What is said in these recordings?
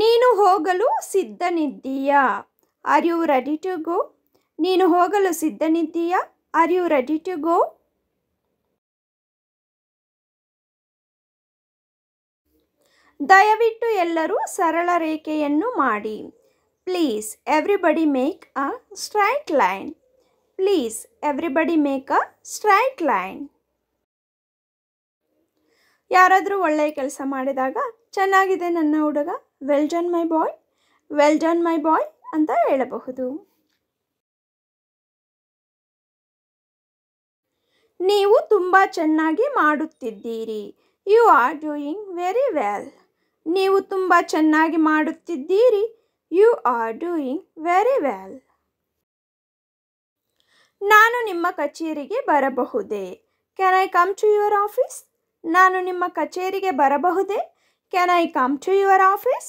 ನೀನು ಹೋಗಲು ಸಿದ್ಧನಿದ್ದೀಯ are you ready to go ನೀನು ಹೋಗಲು ಸಿದ್ಧನಿದ್ದೀಯಾ are you ready to go ದಯವಿಟ್ಟು ಎಲ್ಲರೂ ಸರಳ ರೇಖೆಯನ್ನು ಮಾಡಿ please everybody make a straight line please everybody make a straight line ಯಾರಾದರೂ ಒಳ್ಳೆಯ ಕೆಲಸ ಮಾಡಿದಾಗ ಚೆನ್ನಾಗಿದೆ ನನ್ನ ಹುಡುಗ well done my boy well done my boy ಅಂತ ಹೇಳಬಹುದು ನೀವು ತುಂಬ ಚೆನ್ನಾಗಿ ಮಾಡುತ್ತಿದ್ದೀರಿ you are doing very well ನೀವು ತುಂಬ ಚೆನ್ನಾಗಿ ಮಾಡುತ್ತಿದ್ದೀರಿ you are doing very well ನಾನು ನಿಮ್ಮ ಕಚೇರಿಗೆ ಬರಬಹುದೇ can I come to your office ನಾನು ನಿಮ್ಮ ಕಚೇರಿಗೆ ಬರಬಹುದೇ Can I come to your office?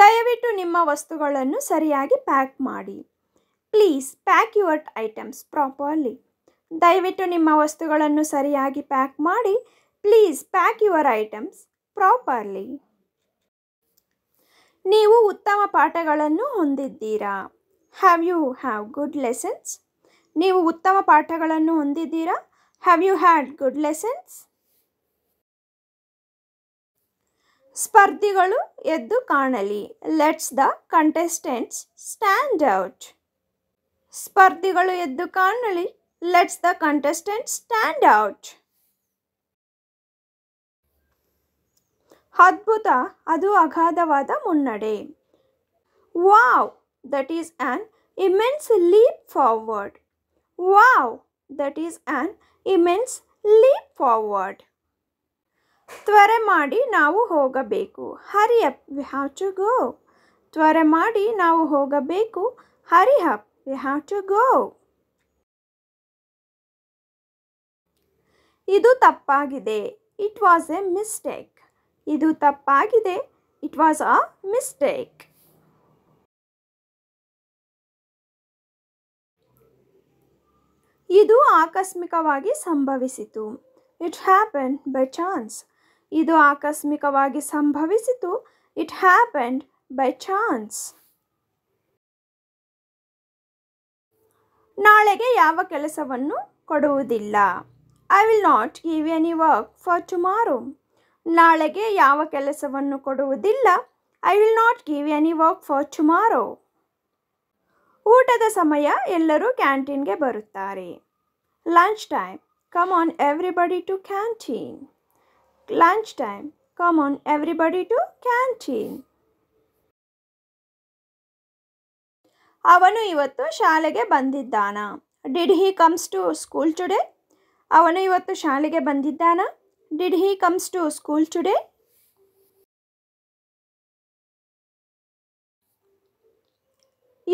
ದಯವಿಟ್ಟು ನಿಮ್ಮ ವಸ್ತುಗಳನ್ನು ಸರಿಯಾಗಿ ಪ್ಯಾಕ್ ಮಾಡಿ please pack your items properly ದಯವಿಟ್ಟು ನಿಮ್ಮ ವಸ್ತುಗಳನ್ನು ಸರಿಯಾಗಿ ಪ್ಯಾಕ್ ಮಾಡಿ please pack your items properly ನೀವು ಉತ್ತಮ ಪಾಠಗಳನ್ನು ಹೊಂದಿದ್ದೀರಾ have you have good lessons ನೀವು ಉತ್ತಮ ಪಾಠಗಳನ್ನು ಹೊಂದಿದ್ದೀರಾ Have you had good lessons? ಸ್ಪರ್ಧಿಗಳು ಎದ್ದು ಕಾಣಲಿ let's the contestants stand out ಸ್ಪರ್ಧಿಗಳು ಎದ್ದು ಕಾಣಲಿ let's the contestant stand out ಅದ್ಭುತ ಅದು ಅಗಾಧವಾದ ಮುನ್ನಡೆ wow that is an immense leap forward wow that is an immense leap forward ತ್ವರೆ ಮಾಡಿ ನಾವು ಹೋಗಬೇಕು hurry up we have to go ತ್ವರೆ ಮಾಡಿ ನಾವು ಹೋಗಬೇಕು hurry up we have to go ಇದು ತಪ್ಪಾಗಿದೆ ಇಟ್ ವಾಸ್ ಎ ಮಿಸ್ಟೇಕ್ ಇದು ತಪ್ಪಾಗಿದೆ ಇಟ್ ವಾಸ್ ಅ ಮಿಸ್ಟೇಕ್ ಇದು ಆಕಸ್ಮಿಕವಾಗಿ ಸಂಭವಿಸಿತು ಇಟ್ ಹ್ಯಾಪನ್ ಬೈ ಚಾನ್ಸ್ ಇದು ಆಕಸ್ಮಿಕವಾಗಿ ಸಂಭವಿಸಿತು ಇಟ್ ಹ್ಯಾಪನ್ಡ್ ಬೈ ಚಾನ್ಸ್ ನಾಳೆಗೆ ಯಾವ ಕೆಲಸವನ್ನು ಕೊಡುವುದಿಲ್ಲ I will not give any work for tomorrow ನಾಳೆಗೆ ಯಾವ ಕೆಲಸವನ್ನು ಕೊಡುವುದಿಲ್ಲ I will not give any work for tomorrow ಊಟದ ಸಮಯ ಎಲ್ಲರೂ ಕ್ಯಾಂಟೀನ್ಗೆ ಬರುತ್ತಾರೆ lunch time come on everybody to canteen lunch time come on everybody to canteen ಅವನು ಇವತ್ತು ಶಾಲೆಗೆ ಬಂದಿದ್ದಾನ did he comes to school today ಅವನು ಇವತ್ತು ಶಾಲೆಗೆ ಬಂದಿದ್ದಾನ did he comes to school today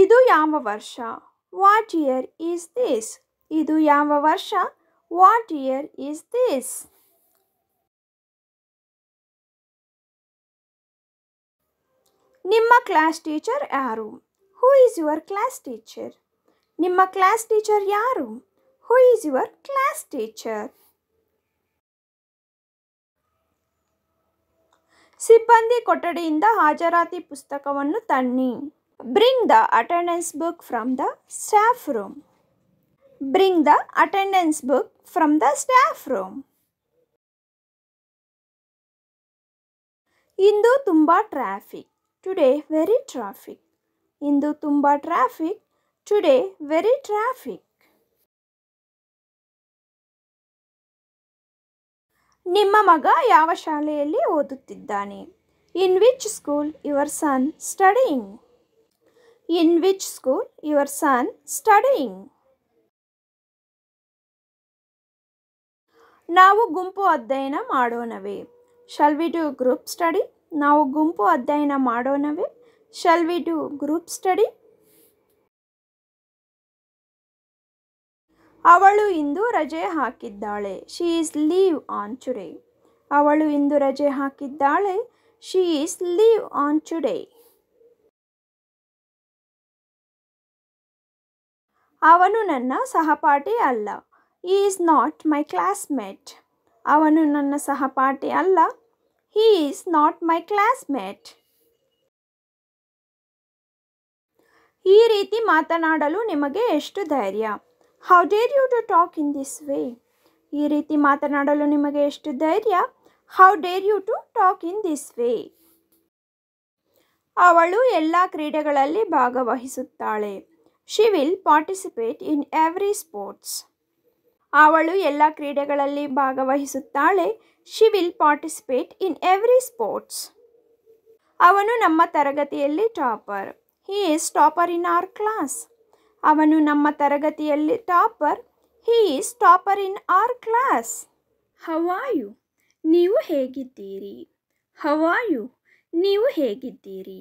ಇದು ಯಾವ ವರ್ಷ ವಾಟ್ ಇಯರ್ ಈಸ್ ದಿಸ್ ಇದು ಯಾವ ವರ್ಷ ವಾಟ್ ಇಯರ್ ಈಸ್ ದಿಸ್ ನಿಮ್ಮ ಕ್ಲಾಸ್ ಟೀಚರ್ ಯಾರು who is your class teacher ನಿಮ್ಮ ಕ್ಲಾಸ್ ಟೀಚರ್ ಯಾರು who is your class teacher ಸಿಬ್ಬಂದಿ ಕೊಠಡಿಯಿಂದ ಹಾಜರಾತಿ ಪುಸ್ತಕವನ್ನು ತನ್ನಿ Bring the attendance book from the staff room. Bring the attendance book from the staff room. ಇಂದು ತುಂಬ ಟ್ರಾಫಿಕ್ ಟುಡೇ ವೆರಿ ಟ್ರಾಫಿಕ್ ಇಂದು ತುಂಬ ಟ್ರಾಫಿಕ್ ಟುಡೇ ವೆರಿ ಟ್ರಾಫಿಕ್ ನಿಮ್ಮ ಮಗ ಯಾವ ಶಾಲೆಯಲ್ಲಿ ಓದುತ್ತಿದ್ದಾನೆ in which school your son studying in which school your son studying ನಾವು ಗುಂಪು ಅಧ್ಯಯನ ಮಾಡೋಣವೇ shall we do group study ನಾವು ಗುಂಪು ಅಧ್ಯಯನ ಮಾಡೋಣವೇ shall we do group study ಅವಳು ಇಂದು ರಜೆ ಹಾಕಿದ್ದಾಳೆ she is leave on today ಅವಳು ಇಂದು ರಜೆ ಹಾಕಿದ್ದಾಳೆ she is leave on today ಅವನು ನನ್ನ ಸಹಪಾಠಿ ಅಲ್ಲ ಈ ಈಸ್ ನಾಟ್ ಮೈ ಕ್ಲಾಸ್ಮೇಟ್ ಅವನು ನನ್ನ ಸಹಪಾಠಿ ಅಲ್ಲ he is not my classmate ಈ ರೀತಿ ಮಾತನಾಡಲು ನಿಮಗೆ ಎಷ್ಟು ಧೈರ್ಯ how dare you to talk in this way ಈ ರೀತಿ ಮಾತನಾಡಲು ನಿಮಗೆ ಎಷ್ಟು ಧೈರ್ಯ how dare you to talk in this way ಅವಳು ಎಲ್ಲ ಕ್ರೀಡೆಗಳಲ್ಲಿ ಭಾಗವಹಿಸುತ್ತಾಳೆ she will participate in every sports ಅವಳು ಎಲ್ಲ ಕ್ರೀಡೆಗಳಲ್ಲಿ ಭಾಗವಹಿಸುತ್ತಾಳೆ she will participate in every sports ಅವನು ನಮ್ಮ ತರಗತಿಯಲ್ಲಿ topper he is topper in our class ಅವನು ನಮ್ಮ ತರಗತಿಯಲ್ಲಿ topper he is topper in our class how are you ನೀವು ಹೇಗಿದ್ದೀರಿ ಹವಾಯು ನೀವು ಹೇಗಿದ್ದೀರಿ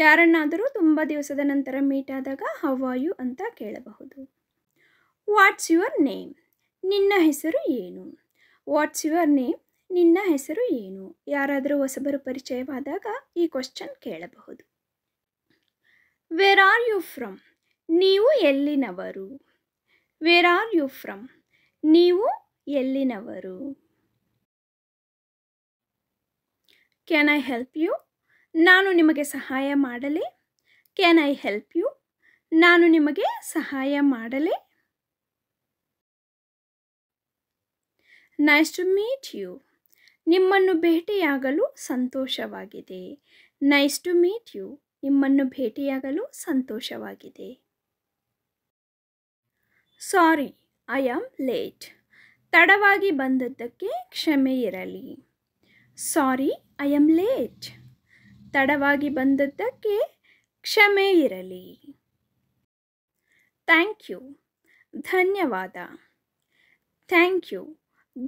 ಯಾರನ್ನಾದರೂ ತುಂಬ ದಿವಸದ ನಂತರ ಮೀಟ್ ಆದಾಗ ಹವಾಯು ಅಂತ ಕೇಳಬಹುದು ವಾಟ್ಸ್ ಯುವರ್ ನೇಮ್ ನಿನ್ನ ಹೆಸರು ಏನು ವಾಟ್ಸ್ ಯುವರ್ ನೇಮ್ ನಿನ್ನ ಹೆಸರು ಏನು ಯಾರಾದರೂ ಹೊಸಬರು ಪರಿಚಯವಾದಾಗ ಈ ಕ್ವಶನ್ ಕೇಳಬಹುದು ವೇರ್ ಆರ್ ಯು ಫ್ರಮ್ ನೀವು ಎಲ್ಲಿನವರು ವೇರ್ ಆರ್ ಯು ಫ್ರಮ್ ನೀವು ಎಲ್ಲಿನವರು ಕ್ಯಾನ್ ಐ ಹೆಲ್ಪ್ ಯು ನಾನು ನಿಮಗೆ ಸಹಾಯ ಮಾಡಲೇ ಕ್ಯಾನ್ ಐ ಹೆಲ್ಪ್ ಯು ನಾನು ನಿಮಗೆ ಸಹಾಯ ಮಾಡಲೇ ನೈಸ್ ಟು ಮೀಟ್ ಯು ನಿಮ್ಮನ್ನು ಭೇಟಿಯಾಗಲು ಸಂತೋಷವಾಗಿದೆ ನೈಸ್ ಟು ಮೀಟ್ ಯು ನಿಮ್ಮನ್ನು ಭೇಟಿಯಾಗಲು ಸಂತೋಷವಾಗಿದೆ ಸಾರಿ ಐ ಆಮ್ ಲೇಟ್ ತಡವಾಗಿ ಬಂದದ್ದಕ್ಕೆ ಕ್ಷಮೆ ಇರಲಿ ಸಾರಿ ಐ ಆಮ್ ಲೇಟ್ ತಡವಾಗಿ ಬಂದದ್ದಕ್ಕೆ ಕ್ಷಮೆ ಇರಲಿ ಥ್ಯಾಂಕ್ ಯು ಧನ್ಯವಾದ ಥ್ಯಾಂಕ್ ಯು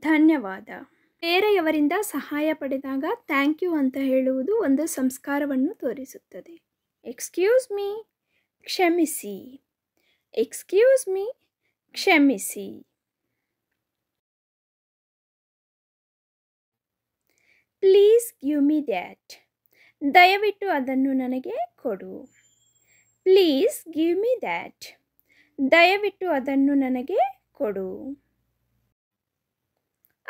ಧನ್ಯವಾದ ಬೇರೆಯವರಿಂದ ಸಹಾಯ ಪಡೆದಾಗ ಥ್ಯಾಂಕ್ ಯು ಅಂತ ಹೇಳುವುದು ಒಂದು ಸಂಸ್ಕಾರವನ್ನು ತೋರಿಸುತ್ತದೆ ಎಕ್ಸ್ಕ್ಯೂಸ್ ಮೀ ಕ್ಷಮಿಸಿ ಎಕ್ಸ್ಕ್ಯೂಸ್ ಮೀ ಕ್ಷಮಿಸಿ ಪ್ಲೀಸ್ ಗಿವ್ ಮಿ ದ್ಯಾಟ್ ದಯವಿಟ್ಟು ಅದನ್ನು ನನಗೆ ಕೊಡು ಪ್ಲೀಸ್ ಗಿವ್ ಮಿ ದ್ಯಾಟ್ ದಯವಿಟ್ಟು ಅದನ್ನು ನನಗೆ ಕೊಡು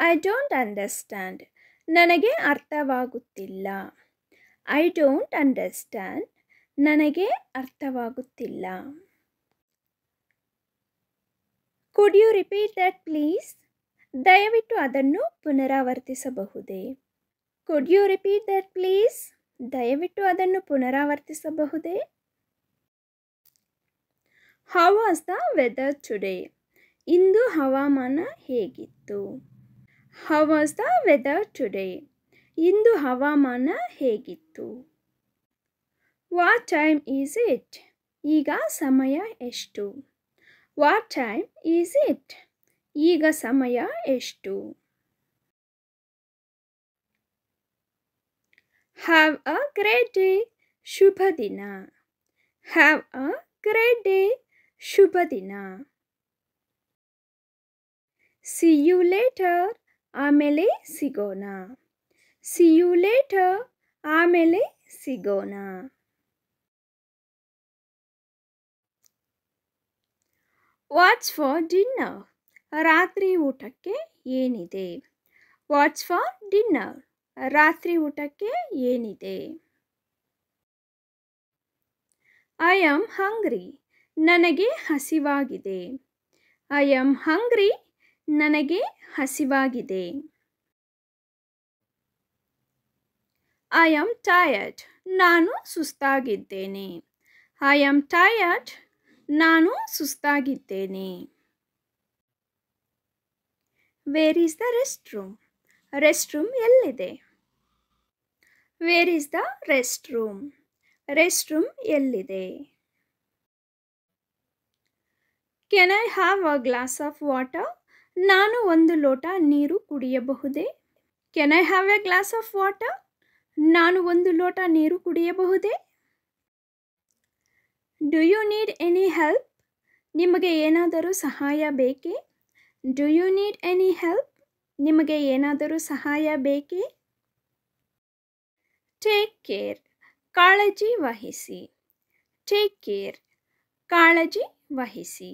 ಐ ಡೋಂಟ್ ಅಂಡರ್ಸ್ಟ್ಯಾಂಡ್ ನನಗೆ ಅರ್ಥವಾಗುತ್ತಿಲ್ಲ ಐ ಡೋಂಟ್ ಅಂಡರ್ಸ್ಟ್ಯಾಂಡ್ ನನಗೆ ಅರ್ಥವಾಗುತ್ತಿಲ್ಲ could you repeat that please ದಯವಿಟ್ಟು ಅದನ್ನು ಪುನರಾವರ್ತಿಸಬಹುದೇ could you repeat that please ದಯವಿಟ್ಟು ಅದನ್ನು ಪುನರಾವರ್ತಿಸಬಹುದೇ how was the weather today ಇಂದು ಹವಾಮಾನ ಹೇಗಿತ್ತು how was the weather today ಇಂದು ಹವಾಮಾನ ಹೇಗಿತ್ತು ವಾಟ್ ಟೈಮ್ ಈಸ್ ಇಟ್ ಈಗ ಸಮಯ ಎಷ್ಟು ವಾಟ್ ಟೈಮ್ ಈಸ್ ಇಟ್ ಈಗ ಸಮಯ ಎಷ್ಟು Have a great day. Shubhadina. Have a great day. Shubhadina. See you later. Amele Sigona. See you later. Amele Sigona. What's for dinner? Ratri ಊಟಕ್ಕೆ yenide. What's for dinner? ರಾತ್ರಿ ಊಟಕ್ಕೆ ಏನಿದೆ I am hungry ನನಗೆ ಹಸಿವಾಗಿದೆ I am hungry ನನಗೆ ಹಸಿವಾಗಿದೆ I am tired ನಾನು ಸುಸ್ತಾಗಿದ್ದೇನೆ I am tired ನಾನು ಸುಸ್ತಾಗಿದ್ದೇನೆ where is the rest room rest room ಎಲ್ಲಿದೆ where is the rest room rest room ಎಲ್ಲಿದೆ can I have a glass of water ನಾನು ಒಂದು ಲೋಟ ನೀರು ಕುಡಿಯಬಹುದೇ can I have a glass of water ನಾನು ಒಂದು ಲೋಟ ನೀರು ಕುಡಿಯಬಹುದೇ do you need any help ನಿಮಗೆ ಏನಾದರೂ ಸಹಾಯ ಬೇಕೇ do you need any help ನಿಮಗೆ ಏನಾದರೂ ಸಹಾಯ ಬೇಕೇ ಟೇಕ್ ಕೇರ್ ಕಾಳಜಿ ವಹಿಸಿ ಟೇಕ್ ಕೇರ್ ಕಾಳಜಿ ವಹಿಸಿ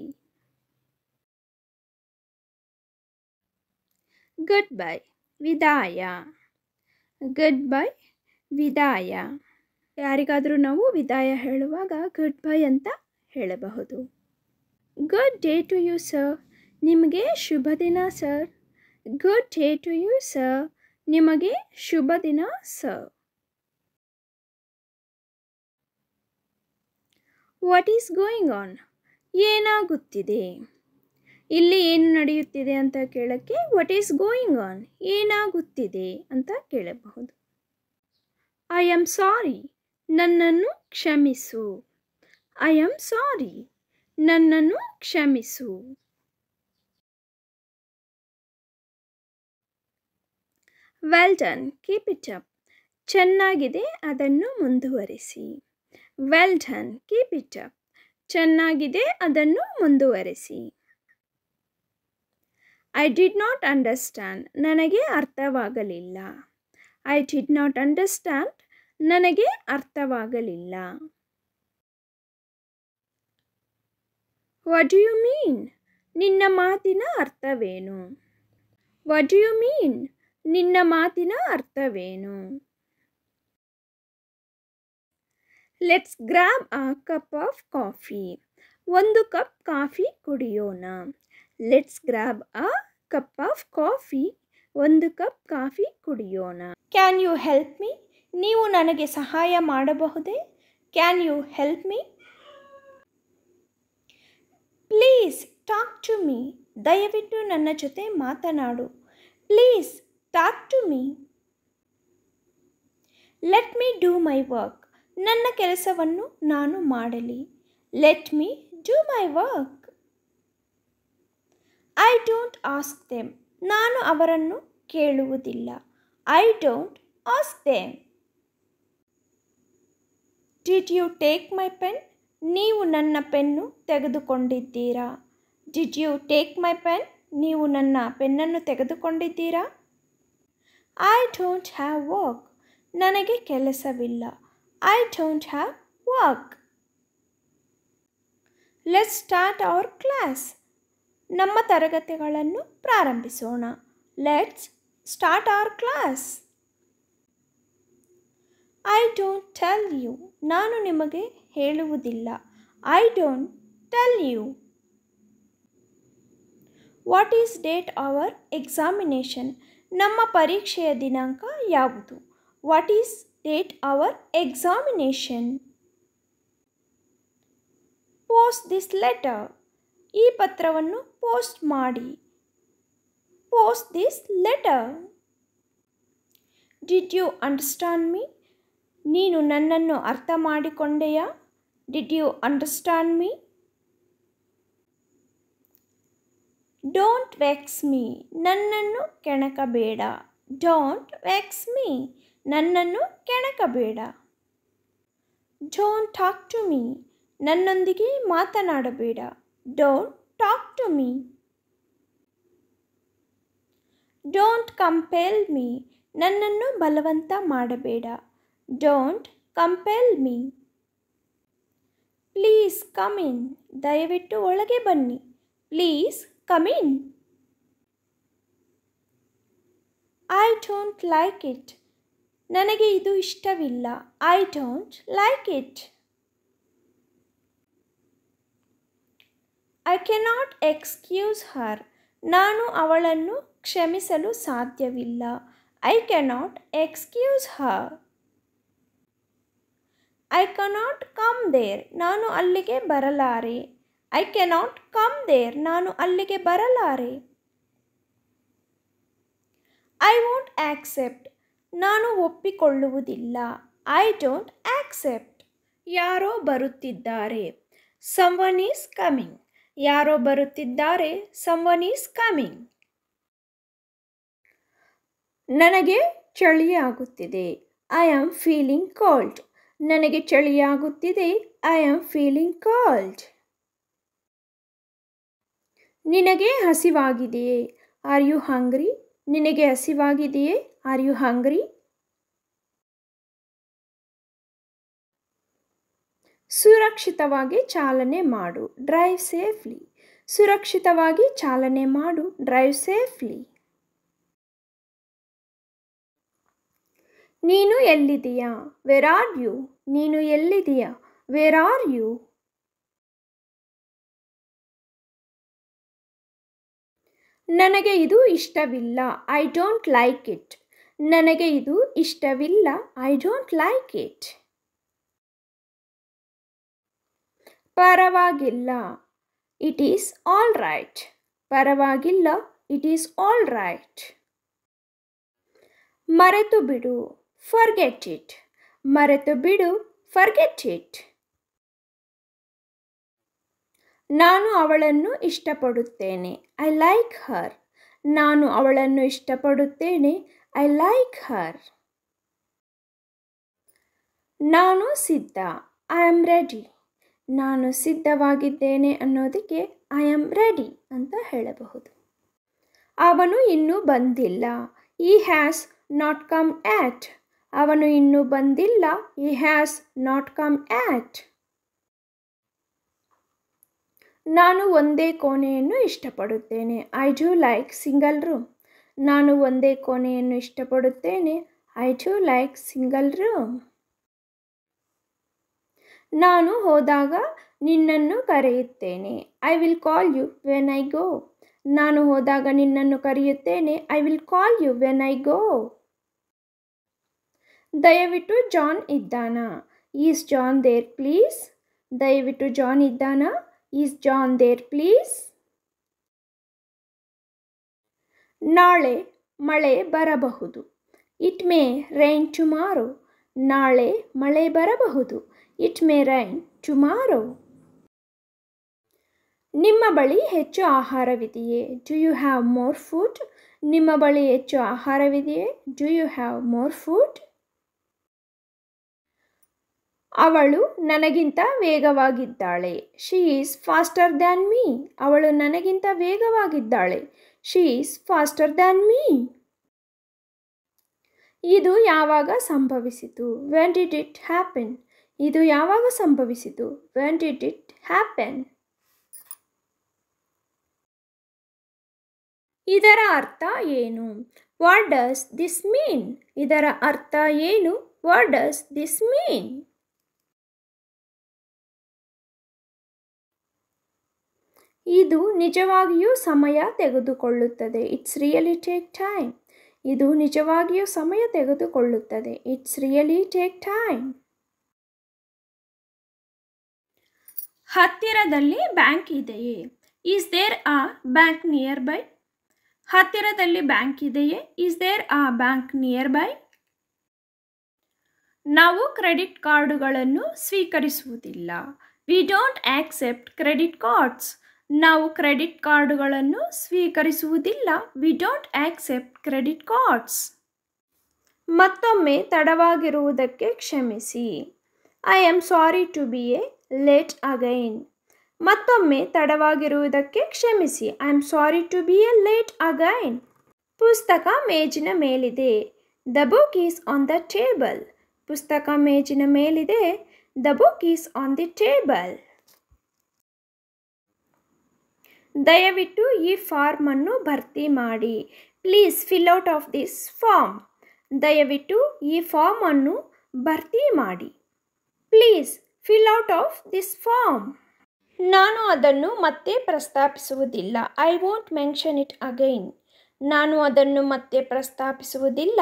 ಗುಡ್ ಬೈ ವಿದಾಯ ಗುಡ್ ಬೈ ವಿದಾಯ ಯಾರಿಗಾದರೂ ನಾವು ವಿದಾಯ ಹೇಳುವಾಗ ಗುಡ್ ಬೈ ಅಂತ ಹೇಳಬಹುದು good day to you sir ನಿಮಗೆ ಶುಭ ದಿನ sir good day to you sir ನಿಮಗೆ ಶುಭ ದಿನ sir what is going on ಏನಾಗುತ್ತಿದೆ ಇಲ್ಲಿ ಏನು ನಡೆಯುತ್ತಿದೆ ಅಂತ ಕೇಳೋಕ್ಕೆ ವಾಟ್ ಈಸ್ ಗೋಯಿಂಗ್ ಆನ್ ಏನಾಗುತ್ತಿದೆ ಅಂತ ಕೇಳಬಹುದು ಐ ಆಮ್ ಸಾರಿ ನನ್ನನ್ನು ಕ್ಷಮಿಸು ಐ ಆಮ್ ಸಾರಿ ನನ್ನನ್ನು ಕ್ಷಮಿಸು well done keep it up ಚೆನ್ನಾಗಿದೆ ಅದನ್ನು ಮುಂದುವರಿಸಿ well done keep it up ಚೆನ್ನಾಗಿದೆ ಅದನ್ನು ಮುಂದುವರಿಸಿ ಐ ಡಿಡ್ ನಾಟ್ ಅಂಡರ್ಸ್ಟ್ಯಾಂಡ್ ನನಗೆ ಅರ್ಥವಾಗಲಿಲ್ಲ ಐ ಡಿಡ್ ನಾಟ್ ಅಂಡರ್ಸ್ಟ್ಯಾಂಡ್ ನನಗೆ ಅರ್ಥವಾಗಲಿಲ್ಲ ವಾಟ್ ಯು ಮೀನ್ ನಿನ್ನ ಮಾತಿನ ಅರ್ಥವೇನು ವಾಟ್ ಯು ಮೀನ್ ನಿನ್ನ ಮಾತಿನ ಅರ್ಥವೇನು let's grab a cup of coffee ಒಂದು ಕಪ್ ಕಾಫಿ ಕುಡಿಯೋಣ let's grab a cup of coffee ಒಂದು ಕಪ್ ಕಾಫಿ ಕುಡಿಯೋಣ ಕ್ಯಾನ್ ಯು ಹೆಲ್ಪ್ ಮೀ ನೀವು ನನಗೆ ಸಹಾಯ ಮಾಡಬಹುದೇ can you help me please talk to me ದಯವಿಟ್ಟು ನನ್ನ ಜೊತೆ ಮಾತನಾಡು please talk to me let me do my work ನನ್ನ ಕೆಲಸವನ್ನು ನಾನು ಮಾಡಲಿ let me do my work I don't ask them ನಾನು ಅವರನ್ನು ಕೇಳುವುದಿಲ್ಲ I don't ask them did you take my pen ನೀವು ನನ್ನ ಪೆನ್ನು ತೆಗೆದುಕೊಂಡಿದ್ದೀರಾ did you take my pen ನೀವು ನನ್ನ ಪೆನ್ನನ್ನು ತೆಗೆದುಕೊಂಡಿದ್ದೀರಾ ಐ ಡೋಂಟ್ ಹ್ಯಾವ್ ವಾಕ್ ನನಗೆ ಕೆಲಸವಿಲ್ಲ I don't have work let's start our class ನಮ್ಮ ತರಗತಿಗಳನ್ನು ಪ್ರಾರಂಭಿಸೋಣ let's start our class I don't tell you ನಾನು ನಿಮಗೆ ಹೇಳುವುದಿಲ್ಲ I don't tell you what is date our examination ನಮ್ಮ ಪರೀಕ್ಷೆಯ ದಿನಾಂಕ ಯಾವುದು what is date our examination post this letter ಈ ಪತ್ರವನ್ನು ಪೋಸ್ಟ್ ಮಾಡಿ post this letter did you understand me ನೀನು ನನ್ನನ್ನು ಅರ್ಥ ಮಾಡಿಕೊಂಡೆಯಾ did you understand me don't vex me ನನ್ನನ್ನು ಕೆಣಕಬೇಡ ಡೋಂಟ್ ವ್ಯಾಕ್ಸ್ ಮೀ ನನ್ನನ್ನು ಕೆಣಕಬೇಡ ಡೋಂಟ್ ಟಾಕ್ ಟು ಮೀ ನನ್ನೊಂದಿಗೆ ಮಾತನಾಡಬೇಡ don't talk to me don't compel me ನನ್ನನ್ನು ಬಲವಂತ ಮಾಡಬೇಡ don't compel me please come in ದಯವಿಟ್ಟು ಒಳಗೆ ಬನ್ನಿ please Come in. I don't like it ನನಗೆ ಇದು ಇಷ್ಟವಿಲ್ಲ I don't like it I cannot excuse her ನಾನು ಅವಳನ್ನು ಕ್ಷಮಿಸಲು ಸಾಧ್ಯವಿಲ್ಲ I cannot excuse her I cannot come there ನಾನು ಅಲ್ಲಿಗೆ ಬರಲಾರೆ ಐ ಕೆನಾಟ್ ಕಮ್ ದೇರ್ ನಾನು ಅಲ್ಲಿಗೆ ಬರಲಾರೆ ಐ ವೋಂಟ್ ಆಕ್ಸೆಪ್ಟ್ ನಾನು ಒಪ್ಪಿಕೊಳ್ಳುವುದಿಲ್ಲ ಐ ಡೋಂಟ್ ಆಕ್ಸೆಪ್ಟ್ ಯಾರೋ ಬರುತ್ತಿದ್ದಾರೆ ಸಂವನ್ ಈಸ್ ಕಮಿಂಗ್ ಯಾರೋ ಬರುತ್ತಿದ್ದಾರೆ ಸಂವನ್ ಈಸ್ ಕಮಿಂಗ್ ನನಗೆ ಚಳಿಯಾಗುತ್ತಿದೆ ಐ ಆಮ್ ಫೀಲಿಂಗ್ ಕೋಲ್ಡ್ ನನಗೆ ಚಳಿಯಾಗುತ್ತಿದೆ ಐ ಆಮ್ ಫೀಲಿಂಗ್ ಕೋಲ್ಡ್ ನಿನಗೆ ಹಸಿವಾಗಿದೆಯೇ ಆರ್ ಯು ಹಂಗ್ರಿ ನಿನಗೆ ಹಸಿವಾಗಿದೆಯೇ ಆರ್ ಯು ಹಂಗ್ರಿ ಸುರಕ್ಷಿತವಾಗಿ ಚಾಲನೆ ಮಾಡು ಡ್ರೈವ್ ಸೇಫ್ಲಿ ಸುರಕ್ಷಿತವಾಗಿ ಚಾಲನೆ ಮಾಡು ಡ್ರೈವ್ ಸೇಫ್ಲಿ ನೀನು ಎಲ್ಲಿದೆಯಾ ವೆರ್ ಆರ್ ಯು ನೀನು ಎಲ್ಲಿದೆಯಾ ವೇರ್ ಆರ್ ಯು ನನಗೆ ಇದು ಇಷ್ಟವಿಲ್ಲ ಐ ಡೋಂಟ್ ಲೈಕ್ ಇಟ್ ನನಗೆ ಇದು ಇಷ್ಟವಿಲ್ಲ ಐ ಡೋಂಟ್ ಲೈಕ್ ಇಟ್ ಪರವಾಗಿಲ್ಲ ಇಟ್ ಈಸ್ ಆಲ್ ರೈಟ್ ಪರವಾಗಿಲ್ಲ ಇಟ್ ಈಸ್ ಆಲ್ ರೈಟ್ ಮರೆತು ಬಿಡು ಫರ್ಗೆಟ್ ಇಟ್ ಮರೆತು ಬಿಡು ಫರ್ಗೆಟ್ ಇಟ್ ನಾನು ಅವಳನ್ನು ಇಷ್ಟಪಡುತ್ತೇನೆ ಐ ಲೈಕ್ ಹರ್ ನಾನು ಅವಳನ್ನು ಇಷ್ಟಪಡುತ್ತೇನೆ ಐ ಲೈಕ್ ಹರ್ ನಾನು ಸಿದ್ಧ ಐ ಆಮ್ ರೆಡಿ ನಾನು ಸಿದ್ಧವಾಗಿದ್ದೇನೆ ಅನ್ನೋದಕ್ಕೆ ಐ ಆಮ್ ರೆಡಿ ಅಂತ ಹೇಳಬಹುದು ಅವನು ಇನ್ನೂ ಬಂದಿಲ್ಲ he has not come at ಅವನು ಇನ್ನೂ ಬಂದಿಲ್ಲ ಈ ಹ್ಯಾಸ್ ನಾಟ್ ಕಮ್ ಆ್ಯಟ್ ನಾನು ಒಂದೇ ಕೋಣೆಯನ್ನು ಇಷ್ಟಪಡುತ್ತೇನೆ I do like single room ನಾನು ಒಂದೇ ಕೋಣೆಯನ್ನು ಇಷ್ಟಪಡುತ್ತೇನೆ I do like single room ನಾನು ಹೋದಾಗ ನಿನ್ನನ್ನು ಕರೆಯುತ್ತೇನೆ I will call you when I go ನಾನು ಹೋದಾಗ ನಿನ್ನನ್ನು ಕರೆಯುತ್ತೇನೆ I will call you when I go ದಯವಿಟ್ಟು ಜಾನ್ ಇದ್ದಾನಾ ಈಸ್ ಜಾನ್ ದೇರ್ ಪ್ಲೀಸ್ ದಯವಿಟ್ಟು ಜಾನ್ ಇದ್ದಾನಾ ಈಸ್ ಜಾನ್ ದೇರ್ ಪ್ಲೀಸ್ ನಾಳೆ ಮಳೆ ಬರಬಹುದು ಇಟ್ ಮೇ ರೈನ್ ಟುಮಾರೋ ನಾಳೆ ಮಳೆ ಬರಬಹುದು ಇಟ್ ಮೇ ರೈನ್ ಟುಮಾರೋ ನಿಮ್ಮ ಬಳಿ ಹೆಚ್ಚು ಆಹಾರವಿದೆಯೇ do you have more food ನಿಮ್ಮ ಬಳಿ ಹೆಚ್ಚು ಆಹಾರವಿದೆಯೇ do you have more food ಅವಳು ನನಗಿಂತ ವೇಗವಾಗಿದ್ದಾಳೆ she is faster than me ಅವಳು ನನಗಿಂತ ವೇಗವಾಗಿದ್ದಾಳೆ she is faster than me ಇದು ಯಾವಾಗ ಸಂಭವಿಸಿತು ವೆನ್ ಡಿಡ್ ಇಟ್ ಹ್ಯಾಪನ್ ಇದು ಯಾವಾಗ ಸಂಭವಿಸಿತು ವೆನ್ ಡಿಡ್ ಇಟ್ ಹ್ಯಾಪನ್ ಇದರ ಅರ್ಥ ಏನು ವಾಟ್ ಡಸ್ ದಿಸ್ ಮೀನ್ ಇದರ ಅರ್ಥ ಏನು ವಾಟ್ ಡಸ್ ದಿಸ್ ಮೀನ್ ಇದು ನಿಜವಾಗಿಯೂ ಸಮಯ ತೆಗೆದುಕೊಳ್ಳುತ್ತದೆ ಇಟ್ಸ್ ರಿಯಲಿ ಟೇಕ್ ಟೈಮ್ ಇದು ನಿಜವಾಗಿಯೂ ಸಮಯ ತೆಗೆದುಕೊಳ್ಳುತ್ತದೆ ಇಟ್ಸ್ ರಿಯಲಿ ಟೇಕ್ ಟೈಮ್ ಹತ್ತಿರದಲ್ಲಿ ಬ್ಯಾಂಕ್ ಇದೆಯೇ is there a bank nearby ಹತ್ತಿರದಲ್ಲಿ ಬ್ಯಾಂಕ್ ಇದೆಯೇ is there a bank nearby ನಾವು ಕ್ರೆಡಿಟ್ ಕಾರ್ಡುಗಳನ್ನು ಸ್ವೀಕರಿಸುವುದಿಲ್ಲ we don't accept credit cards ನಾವು ಕ್ರೆಡಿಟ್ ಕಾರ್ಡುಗಳನ್ನು ಸ್ವೀಕರಿಸುವುದಿಲ್ಲ we don't accept credit cards ಮತ್ತೊಮ್ಮೆ ತಡವಾಗಿರುವುದಕ್ಕೆ ಕ್ಷಮಿಸಿ I am sorry to be a late again ಮತ್ತೊಮ್ಮೆ ತಡವಾಗಿರುವುದಕ್ಕೆ ಕ್ಷಮಿಸಿ I am sorry to be a late again ಪುಸ್ತಕ ಮೇಜಿನ ಮೇಲಿದೆ the book is on the table ಪುಸ್ತಕ ಮೇಜಿನ ಮೇಲಿದೆ the book is on the table ದಯವಿಟ್ಟು ಈ ಫಾರ್ಮನ್ನು ಭರ್ತಿ ಮಾಡಿ please fill out of this form ದಯವಿಟ್ಟು ಈ ಫಾರ್ಮನ್ನು ಭರ್ತಿ ಮಾಡಿ please fill out of this form ನಾನು ಅದನ್ನು ಮತ್ತೆ ಪ್ರಸ್ತಾಪಿಸುವುದಿಲ್ಲ I won't mention it again ನಾನು ಅದನ್ನು ಮತ್ತೆ ಪ್ರಸ್ತಾಪಿಸುವುದಿಲ್ಲ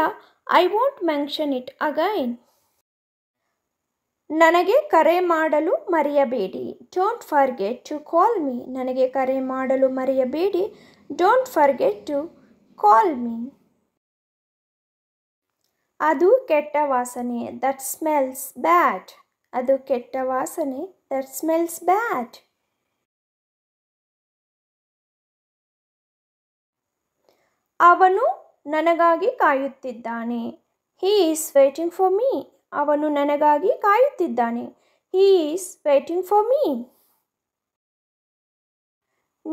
I want mention it again ನನಗೆ ಕರೆ ಮಾಡಲು ಮರೆಯಬೇಡಿ don't forget to call me ನನಗೆ ಕರೆ ಮಾಡಲು ಮರೆಯಬೇಡಿ don't forget to call me ಅದು ಕೆಟ್ಟ ವಾಸನೆ ದಟ್ ಸ್ಮೆಲ್ಸ್ ಬ್ಯಾಡ್ ಅದು ಕೆಟ್ಟ ವಾಸನೆ ದಟ್ ಸ್ಮೆಲ್ಸ್ ಬ್ಯಾಡ್ ಅವನು ನನಗಾಗಿ ಕಾಯುತ್ತಿದ್ದಾನೆ he is waiting for me ಅವನು ನನಗಾಗಿ ಕಾಯುತ್ತಿದ್ದಾನೆ he is waiting for me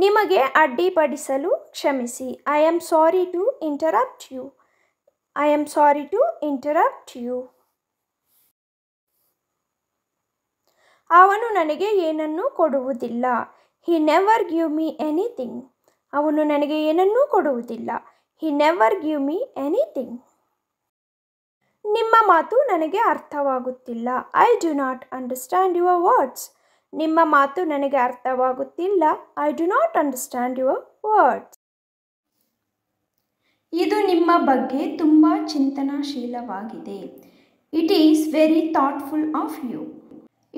ನಿಮಗೆ ಅಡ್ಡಿಪಡಿಸಲು ಕ್ಷಮಿಸಿ I am sorry to interrupt you I am sorry to interrupt you ಅವನು ನನಗೆ ಏನನ್ನೂ ಕೊಡುವುದಿಲ್ಲ he never give me anything ಅವನು ನನಗೆ ಏನನ್ನೂ ಕೊಡುವುದಿಲ್ಲ he never give me anything ನಿಮ್ಮ ಮಾತು ನನಗೆ ಅರ್ಥವಾಗುತ್ತಿಲ್ಲ I do not understand your words ನಿಮ್ಮ ಮಾತು ನನಗೆ ಅರ್ಥವಾಗುತ್ತಿಲ್ಲ I do not understand your words ಇದು ನಿಮ್ಮ ಬಗ್ಗೆ ತುಂಬ ಚಿಂತನಾಶೀಲವಾಗಿದೆ it is very thoughtful of you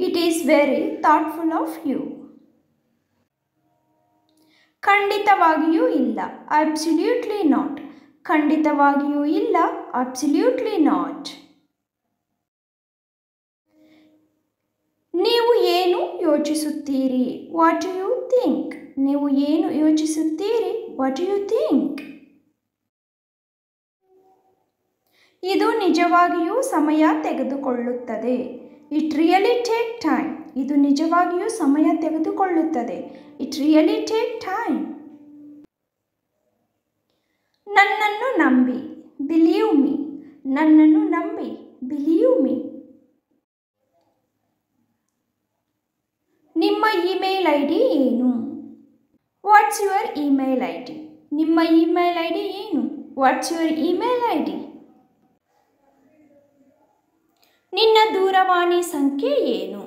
it is very thoughtful of you ಖಂಡಿತವಾಗಿಯೂ ಇಲ್ಲ ಅಬ್ಸಲ್ಯೂಟ್ಲಿ ನಾಟ್ ಖಂಡಿತವಾಗಿಯೂ ಇಲ್ಲ ಅಬ್ಸಲ್ಯೂಟ್ಲಿ ನಾಟ್ ನೀವು ಏನು ಯೋಚಿಸುತ್ತೀರಿ ವಾಟ್ ಯು ಥಿಂಕ್ ನೀವು ಏನು ಯೋಚಿಸುತ್ತೀರಿ ವಾಟ್ ಯು ಥಿಂಕ್ ಇದು ನಿಜವಾಗಿಯೂ ಸಮಯ ತೆಗೆದುಕೊಳ್ಳುತ್ತದೆ ಇಟ್ ರಿಯಲಿ ಟೇಕ್ ಟೈಮ್ ಇದು ನಿಜವಾಗಿಯೂ ಸಮಯ ತೆಗೆದುಕೊಳ್ಳುತ್ತದೆ ಇಟ್ ರಿಯಲಿ ಟೇಕ್ ಟೈಮ್ ನನ್ನನ್ನು ನಂಬಿ బిలీవ్ మీ నన్నను నమ్మి బిలీవ్ మీ ನಿಮ್ಮ ಇಮೇಲ್ ಐ ಡಿ ಏನು what's your email I D ನಿಮ್ಮ ಇಮೇಲ್ ಐ ಡಿ ಏನು what's your email I D ನಿನ್ನ ದೂರವಾಣಿ ಸಂಖ್ಯೆ ಏನು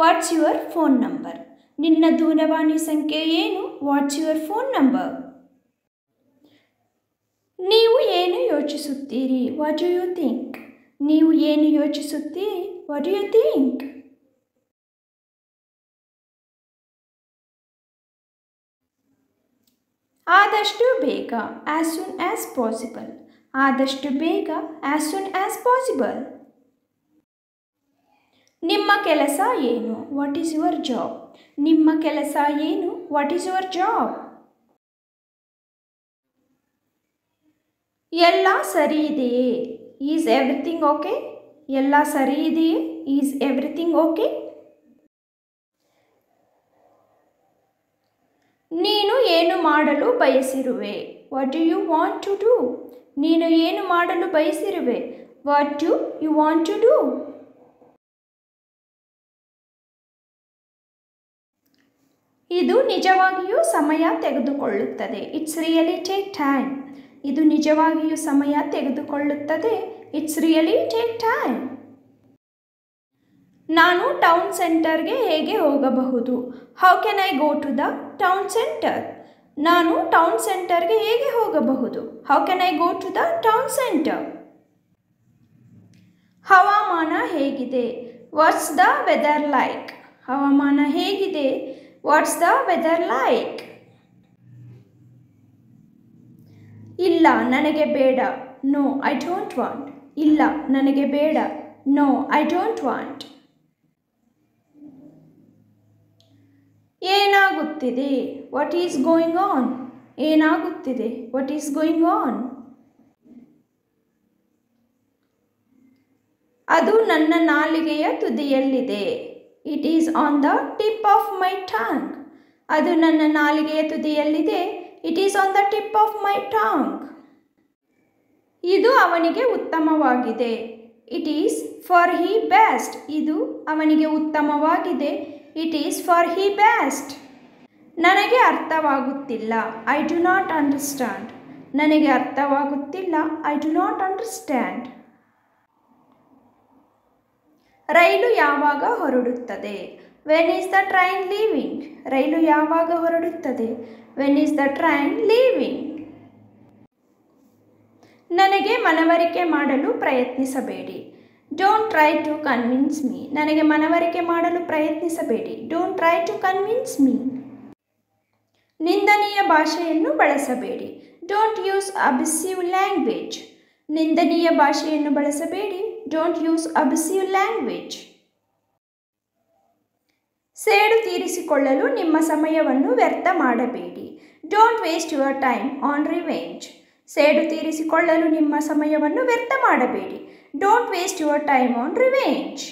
ವಾಟ್ಸ್ ಯುವರ್ ಫೋನ್ ನಂಬರ್ ನಿನ್ನ ದೂರವಾಣಿ ಸಂಖ್ಯೆ ಏನು ವಾಟ್ಸ್ ಯುವರ್ ಫೋನ್ ನಂಬರ್ ನೀವು ಏನು ಯೋಚಿಸುತ್ತೀರಿ ವಾಟ್ ಯು ಯು ಥಿಂಕ್ ನೀವು ಏನು ಯೋಚಿಸುತ್ತೀರಿ ವಾಟ್ ಯು ಯು ಥಿಂಕ್ ಆದಷ್ಟು ಬೇಗ ಆ್ಯಸ್ ಸೂನ್ ಆ್ಯಸ್ ಪಾಸಿಬಲ್ ಆದಷ್ಟು ಬೇಗ ಆ್ಯಸ್ ಸೂನ್ ಆ್ಯಸ್ ಪಾಸಿಬಲ್ ನಿಮ್ಮ ಕೆಲಸ ಏನು ವಾಟ್ ಈಸ್ ಯುವರ್ ಜಾಬ್ ನಿಮ್ಮ ಕೆಲಸ ಏನು ವಾಟ್ ಈಸ್ ಯುವರ್ ಜಾಬ್ ಎಲ್ಲ ಸರಿ ಇದೆಯೇ ಈಸ್ ಎವ್ರಿಥಿಂಗ್ ಓಕೆ ಎಲ್ಲ ಸರಿ ಇದೆಯೇ ಈಸ್ ಎವ್ರಿಥಿಂಗ್ ಓಕೆ ನೀನು ಏನು ಮಾಡಲು ಬಯಸಿರುವೆ what do you want to do ನೀನು ಏನು ಮಾಡಲು ಬಯಸಿರುವೆ what do you want to do ಇದು ನಿಜವಾಗಿಯೂ ಸಮಯ ತೆಗೆದುಕೊಳ್ಳುತ್ತದೆ ಇಟ್ಸ್ ರಿಯಲಿ ಟೇಕ್ ಟೈಮ್ ಇದು ನಿಜವಾಗಿಯೂ ಸಮಯ ತೆಗೆದುಕೊಳ್ಳುತ್ತದೆ ಇಟ್ಸ್ ರಿಯಲಿ ಟೇಕ್ ಟೈಮ್ ನಾನು ಟೌನ್ ಸೆಂಟರ್ಗೆ ಹೇಗೆ ಹೋಗಬಹುದು how can I go to the town centre ನಾನು ಟೌನ್ ಸೆಂಟರ್ಗೆ ಹೇಗೆ ಹೋಗಬಹುದು how can I go to the town centre ಹವಾಮಾನ ಹೇಗಿದೆ ವಾಟ್ಸ್ ದ ವೆದರ್ ಲೈಕ್ ಹವಾಮಾನ ಹೇಗಿದೆ ವಾಟ್ಸ್ ದ ವೆದರ್ ಲೈಕ್ ಇಲ್ಲ ನನಗೆ ಬೇಡ ನೋ ಐ ಡೋಂಟ್ ವಾಂಟ್ ಇಲ್ಲ ನನಗೆ ಬೇಡ ನೋ ಐ ಡೋಂಟ್ ವಾಂಟ್ ಏನಾಗುತ್ತಿದೆ ವಾಟ್ ಈಸ್ ಗೋಯಿಂಗ್ ಆನ್ ಏನಾಗುತ್ತಿದೆ ವಾಟ್ ಈಸ್ ಗೋಯಿಂಗ್ ಆನ್ ಅದು ನನ್ನ ನಾಲಿಗೆಯ ತುದಿಯಲ್ಲಿದೆ it is on the tip of my tongue ಅದು ನನ್ನ ನಾಲಿಗೆಯ ತುದಿಯಲ್ಲಿದೆ it is on the tip of my tongue ಇದು ಅವನಿಗೆ ಉತ್ತಮವಾಗಿದೆ it is for he best ಇದು ಅವನಿಗೆ ಉತ್ತಮವಾಗಿದೆ it is for he best ನನಗೆ ಅರ್ಥವಾಗುತ್ತಿಲ್ಲ ಐ ಡು ನಾಟ್ ಅಂಡರ್ಸ್ಟ್ಯಾಂಡ್ ನನಗೆ ಅರ್ಥವಾಗುತ್ತಿಲ್ಲ ಐ ಡು ನಾಟ್ ಅಂಡರ್ಸ್ಟ್ಯಾಂಡ್ ರೈಲು ಯಾವಾಗ ಹೊರಡುತ್ತದೆ when is the train leaving ರೈಲು ಯಾವಾಗ ಹೊರಡುತ್ತದೆ when is the train leaving ನನಗೆ ಮನವರಿಕೆ ಮಾಡಲು ಪ್ರಯತ್ನಿಸಬೇಡಿ don't try to convince me ನನಗೆ ಮನವರಿಕೆ ಮಾಡಲು ಪ್ರಯತ್ನಿಸಬೇಡಿ don't try to convince me ನಿಂದನೀಯ ಭಾಷೆಯನ್ನು ಬಳಸಬೇಡಿ ಡೋಂಟ್ ಯೂಸ್ ಅಬಿಸಿವ್ ಲ್ಯಾಂಗ್ವೇಜ್ ನಿಂದನೀಯ ಭಾಷೆಯನ್ನು ಬಳಸಬೇಡಿ ಡೋಂಟ್ ಯೂಸ್ ಅಬಿಸಿವ್ ಲ್ಯಾಂಗ್ವೇಜ್ ಸೇಡು ತೀರಿಸಿಕೊಳ್ಳಲು ನಿಮ್ಮ ಸಮಯವನ್ನು ವ್ಯರ್ಥ ಮಾಡಬೇಡಿ don't waste your time on revenge ಸೇಡು ತೀರಿಸಿಕೊಳ್ಳಲು ನಿಮ್ಮ ಸಮಯವನ್ನು ವ್ಯರ್ಥ ಮಾಡಬೇಡಿ don't waste your time on revenge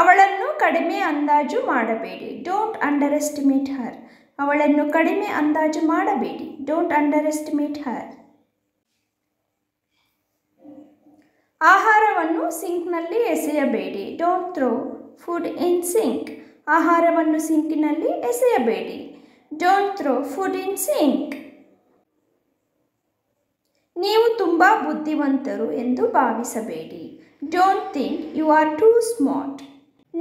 ಅವಳನ್ನು ಕಡಿಮೆ ಅಂದಾಜು ಮಾಡಬೇಡಿ ಡೋಂಟ್ ಅಂಡರ್ ಎಸ್ಟಿಮೇಟ್ ಹರ್ ಅವಳನ್ನು ಕಡಿಮೆ ಅಂದಾಜು ಮಾಡಬೇಡಿ ಡೋಂಟ್ ಅಂಡರ್ ಎಸ್ಟಿಮೇಟ್ ಹರ್ ಆಹಾರವನ್ನು ಸಿಂಕ್ನಲ್ಲಿ ಎಸೆಯಬೇಡಿ don't throw food in sink ಆಹಾರವನ್ನು ಸಿಂಕಿನಲ್ಲಿ ಎಸೆಯಬೇಡಿ don't throw food in sink ನೀವು ತುಂಬ ಬುದ್ಧಿವಂತರು ಎಂದು ಭಾವಿಸಬೇಡಿ don't think you are too smart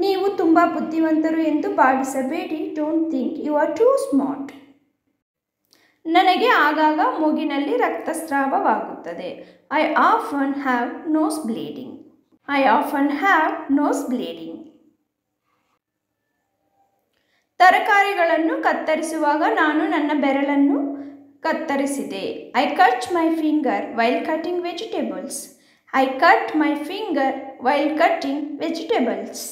ನೀವು ತುಂಬ ಬುದ್ಧಿವಂತರು ಎಂದು ಭಾವಿಸಬೇಡಿ don't think you are too smart ನನಗೆ ಆಗಾಗ ಮೂಗಿನಲ್ಲಿ ರಕ್ತಸ್ರಾವವಾಗುತ್ತದೆ I often have nose bleeding I often have nose bleeding ತರಕಾರಿಗಳನ್ನು ಕತ್ತರಿಸುವಾಗ ನಾನು ನನ್ನ ಬೆರಳನ್ನು ಕತ್ತರಿಸಿದೆ I cut my finger while cutting vegetables I cut my finger while cutting vegetables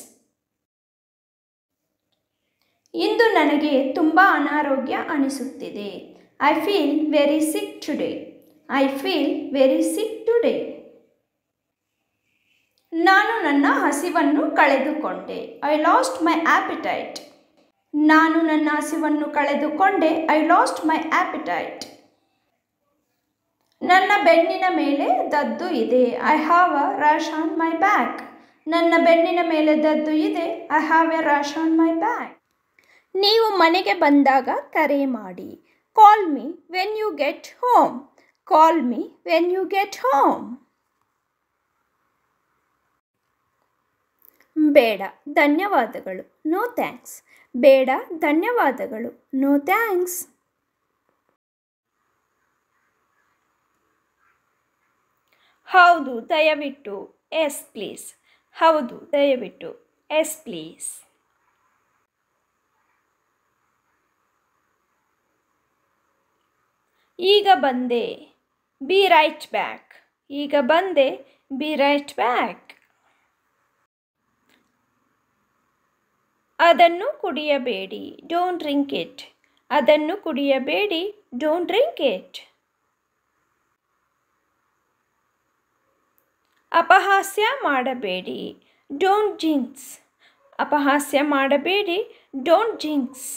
ಇಂದು ನನಗೆ ತುಂಬ ಅನಾರೋಗ್ಯ ಅನಿಸುತ್ತಿದೆ I feel very sick today. I feel very sick today. ನಾನು ನನ್ನ ಹಸಿವನ್ನು ಕಳೆದುಕೊಂಡೆ ಐ ಲಾಸ್ಟ್ ಮೈ ಆ್ಯಪಿಟೈಟ್ ನಾನು ನನ್ನ ಹಸಿವನ್ನು ಕಳೆದುಕೊಂಡೆ ಐ ಲಾಸ್ಟ್ ಮೈ ಆ್ಯಪಿಟೈಟ್ ನನ್ನ ಬೆನ್ನಿನ ಮೇಲೆ ದದ್ದು ಇದೆ I have a rash on my back ನನ್ನ ಬೆನ್ನಿನ ಮೇಲೆ ದದ್ದು ಇದೆ I have a rash on my back ನೀವು ಮನೆಗೆ ಬಂದಾಗ ಕರೆ ಮಾಡಿ call me when you get home call me when you get home ಬೇಡ ಧನ್ಯವಾದಗಳು ನೋ ಥ್ಯಾಂಕ್ಸ್ ಬೇಡ ಧನ್ಯವಾದಗಳು ನೋ ಥ್ಯಾಂಕ್ಸ್ ಹೌದು ದಯವಿಟ್ಟು ಎಸ್ ಪ್ಲೀಸ್ ಹೌದು ದಯವಿಟ್ಟು ಎಸ್ ಪ್ಲೀಸ್ ಈಗ ಬಂದೆ ಬಿ ರೈಟ್ ಬ್ಯಾಕ್ ಈಗ ಬಂದೆ ಬಿ ರೈಟ್ ಬ್ಯಾಕ್ ಅದನ್ನು ಕುಡಿಯಬೇಡಿ ಡೋಂಟ್ ಡ್ರಿಂಕ್ ಇಟ್ ಅದನ್ನು ಕುಡಿಯಬೇಡಿ ಡೋಂಟ್ ಡ್ರಿಂಕ್ ಇಟ್ ಅಪಹಾಸ್ಯ ಮಾಡಬೇಡಿ ಡೋಂಟ್ ಜಿಂಕ್ಸ್ ಅಪಹಾಸ್ಯ ಮಾಡಬೇಡಿ ಡೋಂಟ್ ಜಿಂಕ್ಸ್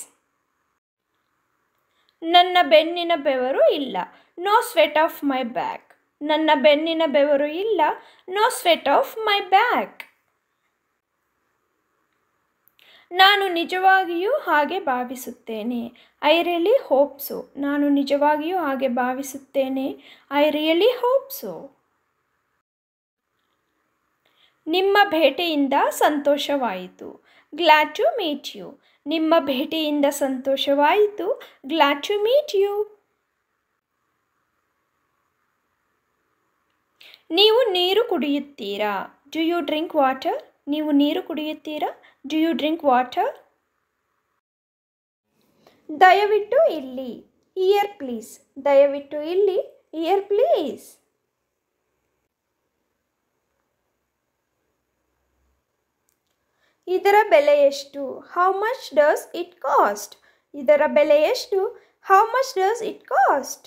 ನನ್ನ ಬೆನ್ನಿನ ಬೆವರು ಇಲ್ಲ no sweat of my back ನನ್ನ ಬೆನ್ನಿನ ಬೆವರು ಇಲ್ಲ no sweat of my back ನಾನು ನಿಜವಾಗಿಯೂ ಹಾಗೆ ಭಾವಿಸುತ್ತೇನೆ ಐ ರಿಯಲಿ ಹೋಪ್ಸು ನಾನು ನಿಜವಾಗಿಯೂ ಹಾಗೆ ಭಾವಿಸುತ್ತೇನೆ ಐ ರಿಯಲಿ ಹೋಪ್ಸು ನಿಮ್ಮ ಭೇಟೆಯಿಂದ ಸಂತೋಷವಾಯಿತು ಗ್ಲ್ಯಾಡ್ ಟು ಮೀಟ್ ಯು ನಿಮ್ಮ ಭೇಟಿಯಿಂದ ಸಂತೋಷವಾಯಿತು ಗ್ಲಾಡ್ ಟು ಮೀಟ್ ಯು ನೀವು ನೀರು ಕುಡಿಯುತ್ತೀರಾ ಡು ಯು ಡ್ರಿಂಕ್ ವಾಟರ್ ನೀವು ನೀರು ಕುಡಿಯುತ್ತೀರಾ ಡು ಯು ಡ್ರಿಂಕ್ ವಾಟರ್ ದಯವಿಟ್ಟು ಇಲ್ಲಿ ಇಯರ್ ಪ್ಲೀಸ್ ದಯವಿಟ್ಟು ಇಲ್ಲಿ ಇಯರ್ ಪ್ಲೀಸ್ ಇದರ ಬೆಲೆ ಎಷ್ಟು how much does it cost ಇದರ ಬೆಲೆ ಎಷ್ಟು how much does it cost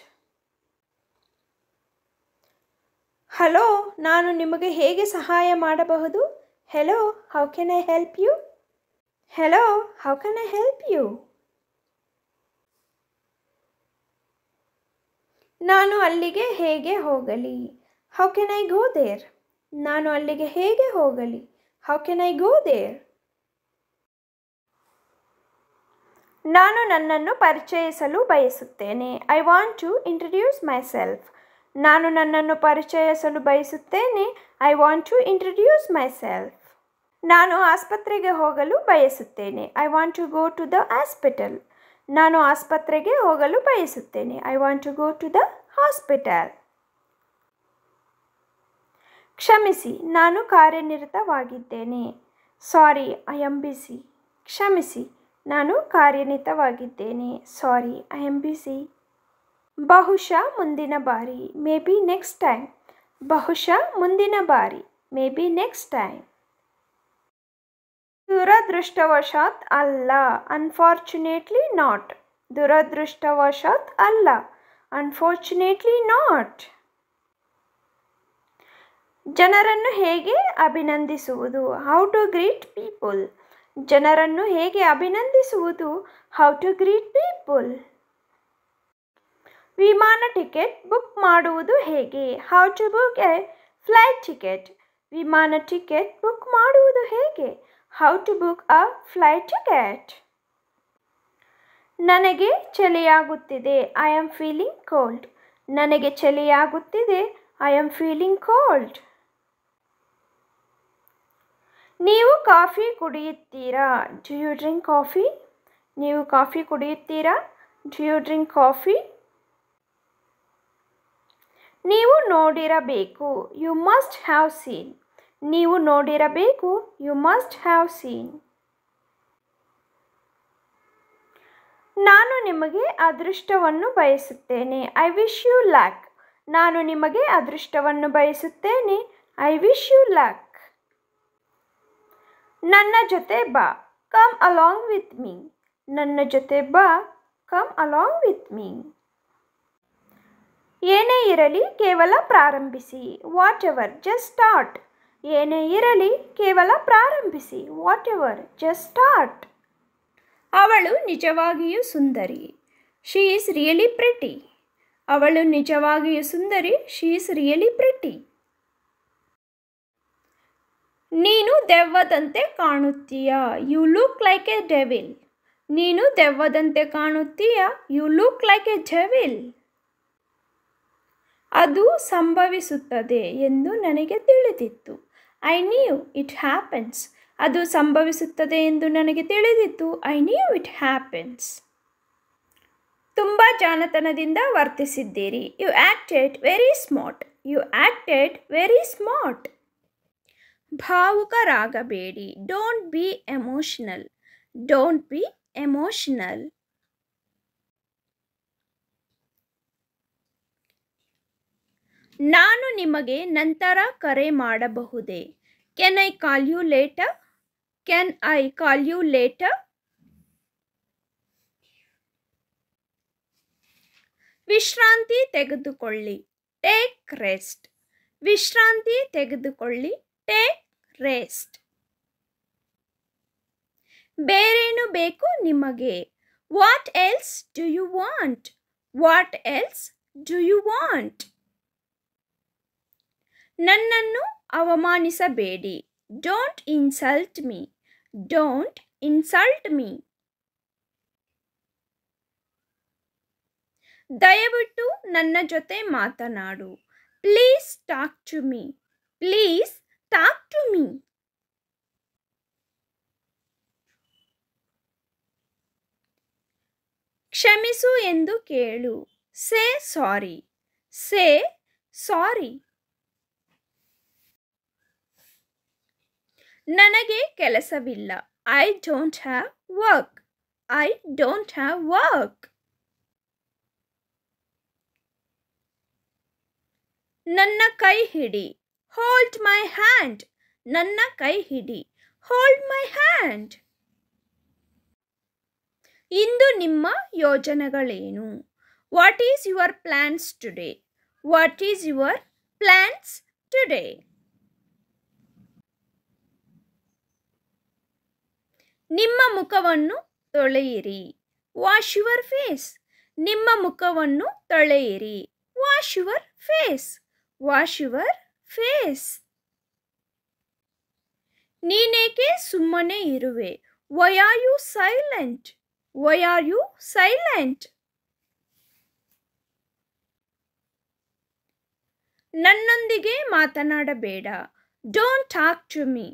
hello ನಾನು ನಿಮಗೆ ಹೇಗೆ ಸಹಾಯ ಮಾಡಬಹುದು hello how can I help you hello how can I help you ನಾನು ಅಲ್ಲಿಗೆ ಹೇಗೆ ಹೋಗಲಿ how can I go there ನಾನು ಅಲ್ಲಿಗೆ ಹೇಗೆ ಹೋಗಲಿ how can I go there ನಾನು ನನ್ನನ್ನು ಪರಿಚಯಿಸಲು ಬಯಸುತ್ತೇನೆ I want to introduce myself ನಾನು ನನ್ನನ್ನು ಪರಿಚಯಿಸಲು ಬಯಸುತ್ತೇನೆ I want to introduce myself ನಾನು ಆಸ್ಪತ್ರೆಗೆ ಹೋಗಲು ಬಯಸುತ್ತೇನೆ I want to go to the hospital ನಾನು ಆಸ್ಪತ್ರೆಗೆ ಹೋಗಲು ಬಯಸುತ್ತೇನೆ I want to go to the hospital ಕ್ಷಮಿಸಿ ನಾನು ಕಾರ್ಯನಿರತವಾಗಿದ್ದೇನೆ ಸಾರಿ ಐ ಆಮ್ ಬಿಸಿ ಕ್ಷಮಿಸಿ ನಾನು ಕಾರ್ಯನಿತವಾಗಿದ್ದೇನೆ ಸಾರಿ ಐ ಆಮ್ ಬಿಸಿ ಬಹುಶಃ ಮುಂದಿನ ಬಾರಿ ಮೇ ಬಿ ನೆಕ್ಸ್ಟ್ ಟೈಮ್ ಬಹುಶಃ ಮುಂದಿನ ಬಾರಿ ಮೇ ಬಿ ನೆಕ್ಸ್ಟ್ ಟೈಮ್ ದುರದೃಷ್ಟವಶಾತ್ ಅಲ್ಲ ಅನ್ಫಾರ್ಚುನೇಟ್ಲಿ ನಾಟ್ ದುರದೃಷ್ಟವಶಾತ್ ಅಲ್ಲ ಅನ್ಫಾರ್ಚುನೇಟ್ಲಿ ನಾಟ್ ಜನರನ್ನು ಹೇಗೆ ಅಭಿನಂದಿಸುವುದು ಹೌ ಟು ಗ್ರೀಟ್ ಪೀಪಲ್ ಜನರನ್ನು ಹೇಗೆ ಅಭಿನಂದಿಸುವುದು ಹೌ ಟು ಗ್ರೀಟ್ ಪೀಪಲ್ ವಿಮಾನ ಟಿಕೆಟ್ ಬುಕ್ ಮಾಡುವುದು ಹೇಗೆ how to book a flight ticket ವಿಮಾನ ಟಿಕೆಟ್ ಬುಕ್ ಮಾಡುವುದು ಹೇಗೆ how to book a flight ticket ನನಗೆ ಚಳಿಯಾಗುತ್ತಿದೆ ಐ ಆಮ್ ಫೀಲಿಂಗ್ ಕೋಲ್ಡ್ ನನಗೆ ಚಳಿಯಾಗುತ್ತಿದೆ ಐ ಆಮ್ ಫೀಲಿಂಗ್ ಕೋಲ್ಡ್ ನೀವು ಕಾಫಿ ಕುಡಿಯುತ್ತೀರಾ ಡು ಯು ಡ್ರಿಂಕ್ ಕಾಫಿ ನೀವು ಕಾಫಿ ಕುಡಿಯುತ್ತೀರಾ ಡು ಯು ಡ್ರಿಂಕ್ ಕಾಫಿ ನೀವು ನೋಡಿರಬೇಕು ಯು ಮಸ್ಟ್ ಹ್ಯಾವ್ ಸೀನ್ ನೀವು ನೋಡಿರಬೇಕು ಯು ಮಸ್ಟ್ ಹ್ಯಾವ್ ಸೀನ್ ನಾನು ನಿಮಗೆ ಅದೃಷ್ಟವನ್ನು ಬಯಸುತ್ತೇನೆ ಐ ವಿಶ್ ಯು ಲ್ಯಾಕ್ ನಾನು ನಿಮಗೆ ಅದೃಷ್ಟವನ್ನು ಬಯಸುತ್ತೇನೆ ಐ ವಿಶ್ ಯು ಲ್ಯಾಕ್ ನನ್ನ ಜೊತೆ ಬಾ ಕಮ್ ಅಲಾಂಗ್ ವಿತ್ ಮೀ ನನ್ನ ಜೊತೆ ಬಾ ಕಮ್ ಅಲಾಂಗ್ ವಿತ್ ಮೀ ಏನೇ ಇರಲಿ ಕೇವಲ ಪ್ರಾರಂಭಿಸಿ ವಾಟ್ ಎವರ್ ಜಸ್ಟ್ ಸ್ಟಾರ್ಟ್ ಏನೇ ಇರಲಿ ಕೇವಲ ಪ್ರಾರಂಭಿಸಿ ವಾಟ್ ಎವರ್ ಜಸ್ಟ್ ಸ್ಟಾರ್ಟ್ ಅವಳು ನಿಜವಾಗಿಯೂ ಸುಂದರಿ ಶೀ ಈಸ್ ರಿಯಲಿ ಪ್ರಿಟಿ ಅವಳು ನಿಜವಾಗಿಯೂ ಸುಂದರಿ ಶೀ ಈಸ್ ರಿಯಲಿ ಪ್ರಿಟಿ ನೀನು ದೆವ್ವದಂತೆ ಕಾಣುತ್ತೀಯ you look like a devil ನೀನು ದೆವ್ವದಂತೆ ಕಾಣುತ್ತೀಯ you look like a devil ಅದು ಸಂಭವಿಸುತ್ತದೆ ಎಂದು ನನಗೆ ತಿಳಿದಿತ್ತು ಐ ನ್ಯೂ ಇಟ್ ಹ್ಯಾಪನ್ಸ್ ಅದು ಸಂಭವಿಸುತ್ತದೆ ಎಂದು ನನಗೆ ತಿಳಿದಿತ್ತು ಐ ನ್ಯೂ ಇಟ್ ಹ್ಯಾಪನ್ಸ್ ತುಂಬ ಜಾಣತನದಿಂದ ವರ್ತಿಸಿದ್ದೀರಿ you acted very smart you acted very smart ಭಾವುಕರಾಗಬೇಡಿ don't be emotional don't be emotional ನಾನು ನಿಮಗೆ ನಂತರ ಕರೆ ಮಾಡಬಹುದೇ can I call you later can I call you later ವಿಶ್ರಾಂತಿ ತೆಗೆದುಕೊಳ್ಳಿ ಟೇಕ್ ರೆಸ್ಟ್ ವಿಶ್ರಾಂತಿ ತೆಗೆದುಕೊಳ್ಳಿ ಟೇಕ್ ರೆಸ್ಟ್ ಬೇರೇನು ಬೇಕು ನಿಮಗೆ what else do you want what else do you want ನನ್ನನ್ನು ಅವಮಾನಿಸಬೇಡಿ don't insult me don't insult me ದಯವಿಟ್ಟು ನನ್ನ ಜೊತೆ ಮಾತನಾಡು please talk to me please talk to me. ಕ್ಷಮಿಸು ಎಂದು ಕೇಳು ಸೇ ಸಾರಿ ಸೇ ಸಾರಿ ನನಗೆ ಕೆಲಸವಿಲ್ಲ I don't have work I don't have work ನನ್ನ ಕೈ ಹಿಡಿ ಹೋಲ್ಡ್ ಮೈ ಹ್ಯಾಂಡ್ ನನ್ನ ಕೈ ಹಿಡಿ ಹೋಲ್ಡ್ ಮೈ ಹ್ಯಾಂಡ್ ಇಂದು ನಿಮ್ಮ ಯೋಜನೆಗಳೇನು what is your plans today what is your plans today ನಿಮ್ಮ ಮುಖವನ್ನು ತೊಳೆಯಿರಿ ವಾಶ್ ಯುವರ್ ಫೇಸ್ ನಿಮ್ಮ ಮುಖವನ್ನು ತೊಳೆಯಿರಿ wash your face wash your face ನೀನೇಕೆ ಸುಮ್ಮನೆ ಇರುವೆ why are you silent why are you silent ನನ್ನೊಂದಿಗೆ ಮಾತನಾಡಬೇಡ ಡೋಂಟ್ ಟಾಕ್ ಟು ಮೀ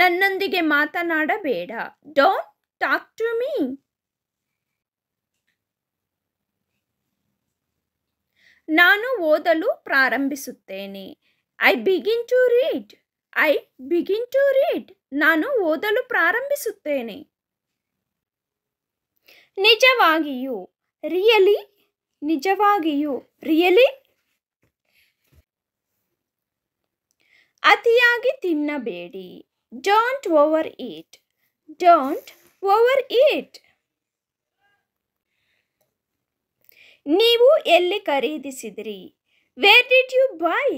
ನನ್ನೊಂದಿಗೆ ಮಾತನಾಡಬೇಡ ಡೋಂಟ್ ಟಾಕ್ ಟು ಮೀ ನಾನು ಓದಲು ಪ್ರಾರಂಭಿಸುತ್ತೇನೆ I begin to read I begin to read ನಾನು ಓದಲು ಪ್ರಾರಂಭಿಸುತ್ತೇನೆ ನಿಜವಾಗಿಯೂ ರಿಯಲಿ ನಿಜವಾಗಿಯೂ ರಿಯಲಿ ಅತಿಯಾಗಿ ತಿನ್ನಬೇಡಿ don't overeat don't overeat ನೀವು ಎಲ್ಲಿ ಖರೀದಿಸಿದ್ರಿ where did you buy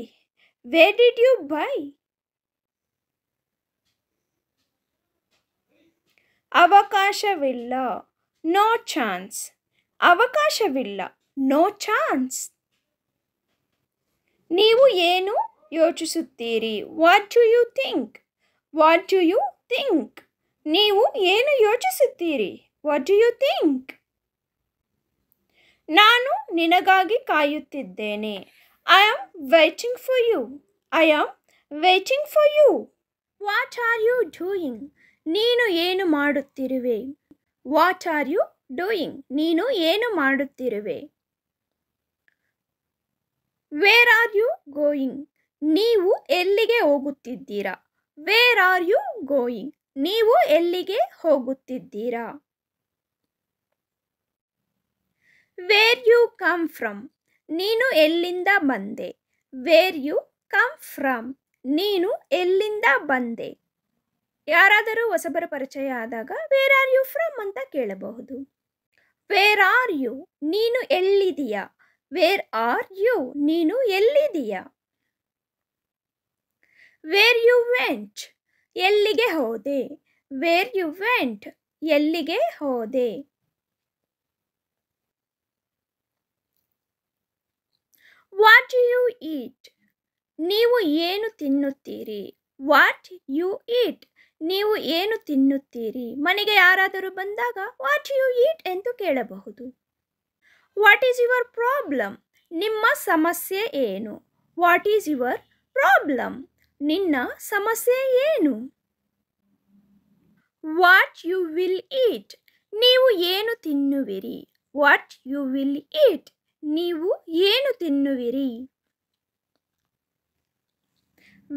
Where did you buy? ಅವಕಾಶವಿಲ್ಲ ನೋ ಚಾನ್ಸ್ ಅವಕಾಶವಿಲ್ಲ ನೋ ಚಾನ್ಸ್ ನೀವು ಏನು ಯೋಚಿಸುತ್ತೀರಿ what do you think what do you think ನೀವು ಏನು ಯೋಚಿಸುತ್ತೀರಿ ವಾಟ್ ಡೂ ಯು ಥಿಂಕ್ ನಾನು ನಿನಗಾಗಿ ಕಾಯುತ್ತಿದ್ದೇನೆ I am waiting for you. I am waiting for you. What are you doing? ನೀನು ಏನು ಮಾಡುತ್ತಿರುವೆ ವಾಟ್ ಆರ್ ಯು ಡೂಯಿಂಗ್ ನೀನು ಏನು ಮಾಡುತ್ತಿರುವೆ ವೇರ್ ಆರ್ ಯು ಗೋಯಿಂಗ್ ನೀವು ಎಲ್ಲಿಗೆ ಹೋಗುತ್ತಿದ್ದೀರಾ ವೇರ್ ಆರ್ ಯು ಗೋಯಿಂಗ್ ನೀವು ಎಲ್ಲಿಗೆ ಹೋಗುತ್ತಿದ್ದೀರಾ ವೇರ್ ಯು ಕಮ್ ಫ್ರಮ್ ನೀನು ಎಲ್ಲಿಂದ ಬಂದೆ ವೇರ್ ಯು ಕಮ್ ಫ್ರಮ್ ನೀನು ಎಲ್ಲಿಂದ ಬಂದೆ ಯಾರಾದರೂ ಹೊಸಬರ ಪರಿಚಯ ಆದಾಗ ವೇರ್ ಆರ್ ಯು ಫ್ರಮ್ ಅಂತ ಕೇಳಬಹುದು ವೇರ್ ಆರ್ ಯು ನೀನು ಎಲ್ಲಿದೀಯ ವೇರ್ ಆರ್ ಯು ನೀನು ಎಲ್ಲಿದೀಯ ವೇರ್ ಯು ವೆಂಟ್ ಎಲ್ಲಿಗೆ ಹೋದೆ ವೇರ್ ಯು ವೆಂಟ್ ಎಲ್ಲಿಗೆ ಹೋದೆ ವಾಟ್ ಯು ಈಟ್ ನೀವು ಏನು ತಿನ್ನುತ್ತೀರಿ ವಾಟ್ ಯು ಈಟ್ ನೀವು ಏನು ತಿನ್ನುತ್ತೀರಿ ಮನೆಗೆ ಯಾರಾದರೂ ಬಂದಾಗ ವಾಟ್ ಯು ಈಟ್ ಎಂದು ಕೇಳಬಹುದು ವಾಟ್ ಈಸ್ ಯುವರ್ ಪ್ರಾಬ್ಲಮ್ ನಿಮ್ಮ ಸಮಸ್ಯೆ ಏನು ವಾಟ್ ಈಸ್ ಯುವರ್ ಪ್ರಾಬ್ಲಮ್ ನಿನ್ನ ಸಮಸ್ಯೆ ಏನು ವಾಟ್ ಯು ವಿಲ್ ಈಟ್ ನೀವು ಏನು ತಿನ್ನುವಿರಿ ವಾಟ್ ಯು ವಿಲ್ ಈಟ್ ನೀವು ಏನು ತಿನ್ನುವಿರಿ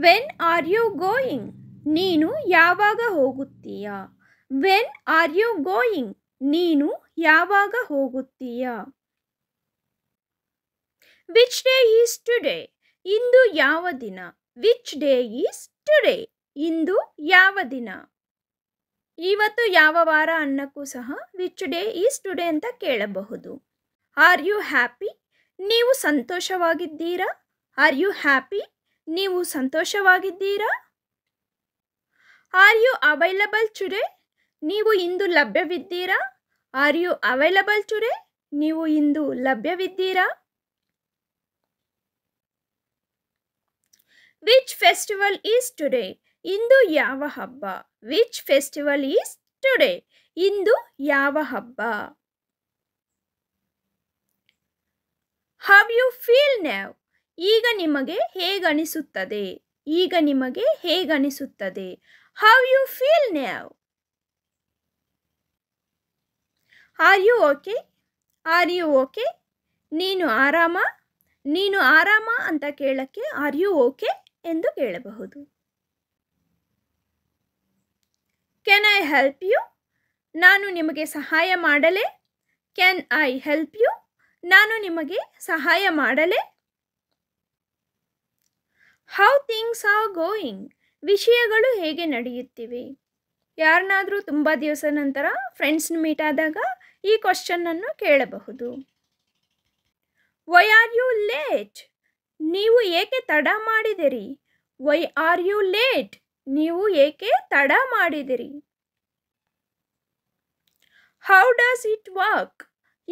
ವೆನ್ ಆರ್ ಯು ಗೋಯಿಂಗ್ ನೀನು ಯಾವಾಗ ಹೋಗುತ್ತೀಯ ವೆನ್ ಆರ್ ಯು ಗೋಯಿಂಗ್ ನೀನು ಯಾವಾಗ ಹೋಗುತ್ತೀಯ ವಿಚ್ ಡೇ ಈಸ್ ಟುಡೇ ಇಂದು ಯಾವ ದಿನ ವಿಚ್ ಡೇ ಈಸ್ ಟುಡೇ ಇಂದು ಯಾವ ದಿನ ಇವತ್ತು ಯಾವ ವಾರ ಅನ್ನಕ್ಕೂ ಸಹ ವಿಚ್ ಡೇ ಈಸ್ ಟುಡೇ ಅಂತ ಕೇಳಬಹುದು ಆರ್ ಯು ಹ್ಯಾಪಿ ನೀವು ಸಂತೋಷವಾಗಿದ್ದೀರಾ ಆರ್ ಯು ಹ್ಯಾಪಿ ನೀವು ಸಂತೋಷವಾಗಿದ್ದೀರಾ ಆರ್ ಯು ಅವೈಲಬಲ್ ಟುಡೇ ನೀವು ಇಂದು ಲಭ್ಯವಿದ್ದೀರಾ ಆರ್ ಯು ಅವೈಲಬಲ್ ಟುಡೇ ನೀವು ಇಂದು ಲಭ್ಯವಿದ್ದೀರಾ ವಿಚ್ ಫೆಸ್ಟಿವಲ್ ಈಸ್ ಟುಡೇ ಇಂದು ಯಾವ ಹಬ್ಬ ವಿಚ್ ಫೆಸ್ಟಿವಲ್ ಈಸ್ ಟುಡೇ ಇಂದು ಯಾವ ಹಬ್ಬ ಹವ್ ಯು ಫೀಲ್ ನ್ಯಾವ್ ಈಗ ನಿಮಗೆ ಹೇಗನಿಸುತ್ತದೆ ಈಗ ನಿಮಗೆ ಹೇಗನಿಸುತ್ತದೆ how you feel now are you okay are you okay ನೀನು ಆರಾಮ ನೀನು ಆರಾಮ ಅಂತ ಕೇಳಕ್ಕೆ ಆರ್ ಯು ಓಕೆ ಎಂದು ಕೇಳಬಹುದು ಕ್ಯಾನ್ ಐ ಹೆಲ್ಪ್ ಯು ನಾನು ನಿಮಗೆ ಸಹಾಯ ಮಾಡಲೇ ಕ್ಯಾನ್ ಐ ಹೆಲ್ಪ್ ಯು ನಾನು ನಿಮಗೆ ಸಹಾಯ ಮಾಡಲೇ ಹೌ ಥಿಂಗ್ಸ್ ಆರ್ ಗೋಯಿಂಗ್ ವಿಷಯಗಳು ಹೇಗೆ ನಡೆಯುತ್ತಿವೆ ಯಾರನ್ನಾದರೂ ತುಂಬ ದಿವಸ ನಂತರ ಫ್ರೆಂಡ್ಸ್ ಮೀಟ್ ಆದಾಗ ಈ ಅನ್ನು ಕೇಳಬಹುದು ವೈ ಆರ್ ಯು ಲೇಟ್ ನೀವು ಏಕೆ ತಡ ಮಾಡಿದಿರಿ ವೈ ಆರ್ ಯು ಲೇಟ್ ನೀವು ಏಕೆ ತಡ ಮಾಡಿದಿರಿ ಹೌ ಡಸ್ ಇಟ್ ವರ್ಕ್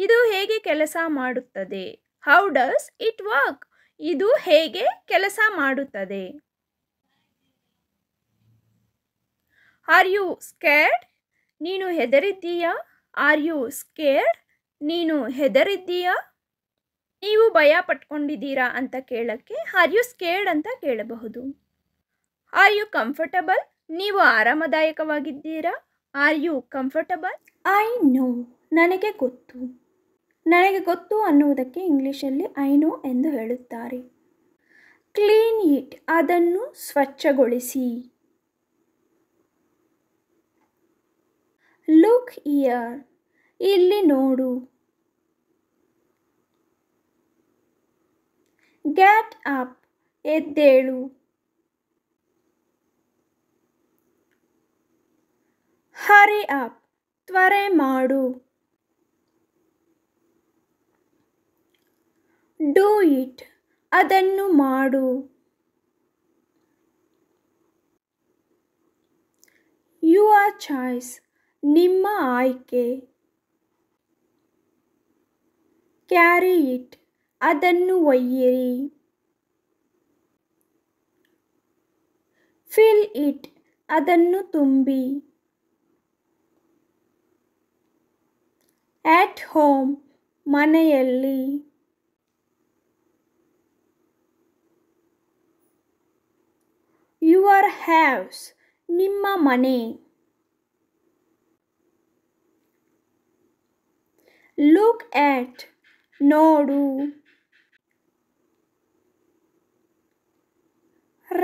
ಇದು ಹೇಗೆ ಕೆಲಸ ಮಾಡುತ್ತದೆ ಹೌ ಡಸ್ ಇಟ್ ವರ್ಕ್ ಇದು ಹೇಗೆ ಕೆಲಸ ಮಾಡುತ್ತದೆ ಆರ್ ಯು ಸ್ಕೇರ್ಡ್ ನೀನು ಹೆದರಿದ್ದೀಯಾ ಆರ್ ಯು ಸ್ಕೇರ್ಡ್ ನೀನು ಹೆದರಿದ್ದೀಯಾ ನೀವು ಭಯ ಪಟ್ಕೊಂಡಿದ್ದೀರಾ ಅಂತ ಕೇಳಕ್ಕೆ ಆರ್ ಯು ಸ್ಕೇರ್ಡ್ ಅಂತ ಕೇಳಬಹುದು ಆರ್ ಯು ಕಂಫರ್ಟಬಲ್ ನೀವು ಆರಾಮದಾಯಕವಾಗಿದ್ದೀರಾ are you comfortable I know ನನಗೆ ಗೊತ್ತು ನನಗೆ ಗೊತ್ತು ಅನ್ನುವುದಕ್ಕೆ ಇಂಗ್ಲೀಷಲ್ಲಿ ಐನೋ ಎಂದು ಹೇಳುತ್ತಾರೆ ಕ್ಲೀನ್ ಇಟ್ ಅದನ್ನು ಸ್ವಚ್ಛಗೊಳಿಸಿ ಲುಕ್ ಇಯರ್ ಇಲ್ಲಿ ನೋಡು ಗ್ಯಾಟ್ ಅಪ್ ಎದ್ದೇಳು ಹರಿ ಅಪ್ ತ್ವರೆ ಮಾಡು ಡೂ ಇಟ್ ಅದನ್ನು ಮಾಡು ಯುವರ್ ಚಾಯ್ಸ್ ನಿಮ್ಮ ಆಯ್ಕೆ ಕ್ಯಾರಿ ಇಟ್ ಅದನ್ನು ಒಯ್ಯಿರಿ ಫಿಲ್ ಇಟ್ ಅದನ್ನು ತುಂಬಿ ಆಟ್ ಹೋಮ್ ಮನೆಯಲ್ಲಿ ಯುವರ್ ಹ್ಯಾವ್ಸ್ ನಿಮ್ಮ ಮನೆ ಲುಕ್ ಆಟ್ ನೋಡು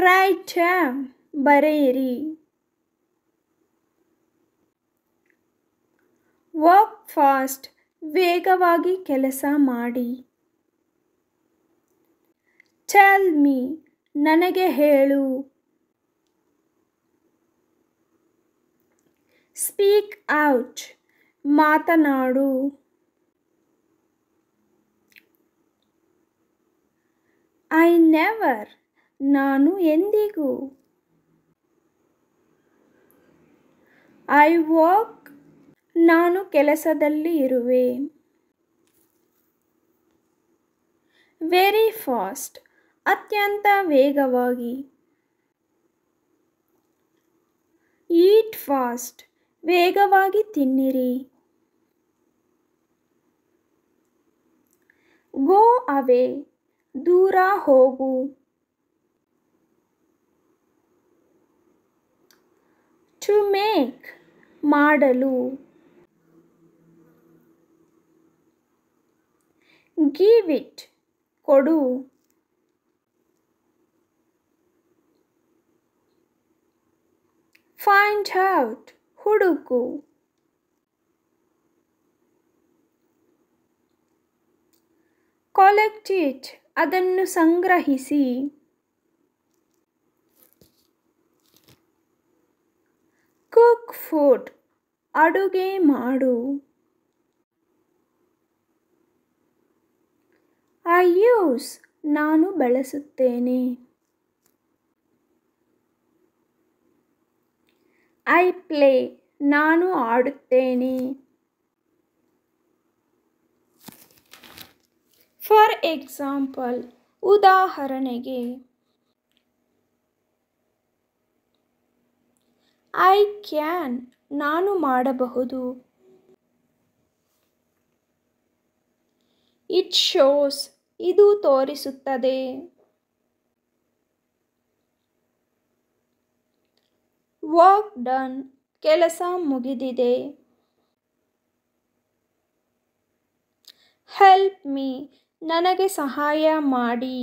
ರೈಟ್ ಬರೆಯಿರಿ ವರ್ಕ್ ಫಾಸ್ಟ್ ವೇಗವಾಗಿ ಕೆಲಸ ಮಾಡಿ ಟೆಲ್ ಮೀ ನನಗೆ ಹೇಳು స్పీక్ అవుట్ మాతనాడు ఐ నెవర్ ನಾನು ಎಂದಿಗೂ ಐ ವಾಕ್ ನಾನು ಕೆಲಸದಲ್ಲಿ ಇರುವೆ ವೆರಿ ಫಾಸ್ಟ್ ಅತ್ಯಂತ ವೇಗವಾಗಿ ಈಟ್ ಫಾಸ್ಟ್ ವೇಗವಾಗಿ ತಿನ್ನಿರಿ ಗೋ ಅವೇ ದೂರ ಹೋಗು ಟು ಮೇಕ್ ಮಾಡಲು ಗಿವ್ ಇಟ್ ಕೊಡು ಫೈಂಡ್ ಔಟ್ ಹುಡುಕು ಕಾಲೆಕ್ಟ್ ಅದನ್ನು ಸಂಗ್ರಹಿಸಿ ಕುಕ್ ಫುಡ್ ಅಡುಗೆ ಮಾಡು ಐ ಯೂಸ್ ನಾನು ಬಳಸುತ್ತೇನೆ ಐ ಪ್ಲೇ ನಾನು ಆಡುತ್ತೇನೆ ಫಾರ್ ಎಕ್ಸಾಂಪಲ್ ಉದಾಹರಣೆಗೆ ಐ ಕ್ಯಾನ್ ನಾನು ಮಾಡಬಹುದು ಇಟ್ ಶೋಸ್ ಇದು ತೋರಿಸುತ್ತದೆ ವರ್ಕ್ ಡನ್ ಕೆಲಸ ಮುಗಿದಿದೆ ಹೆಲ್ಪ್ ಮೀ ನನಗೆ ಸಹಾಯ ಮಾಡಿ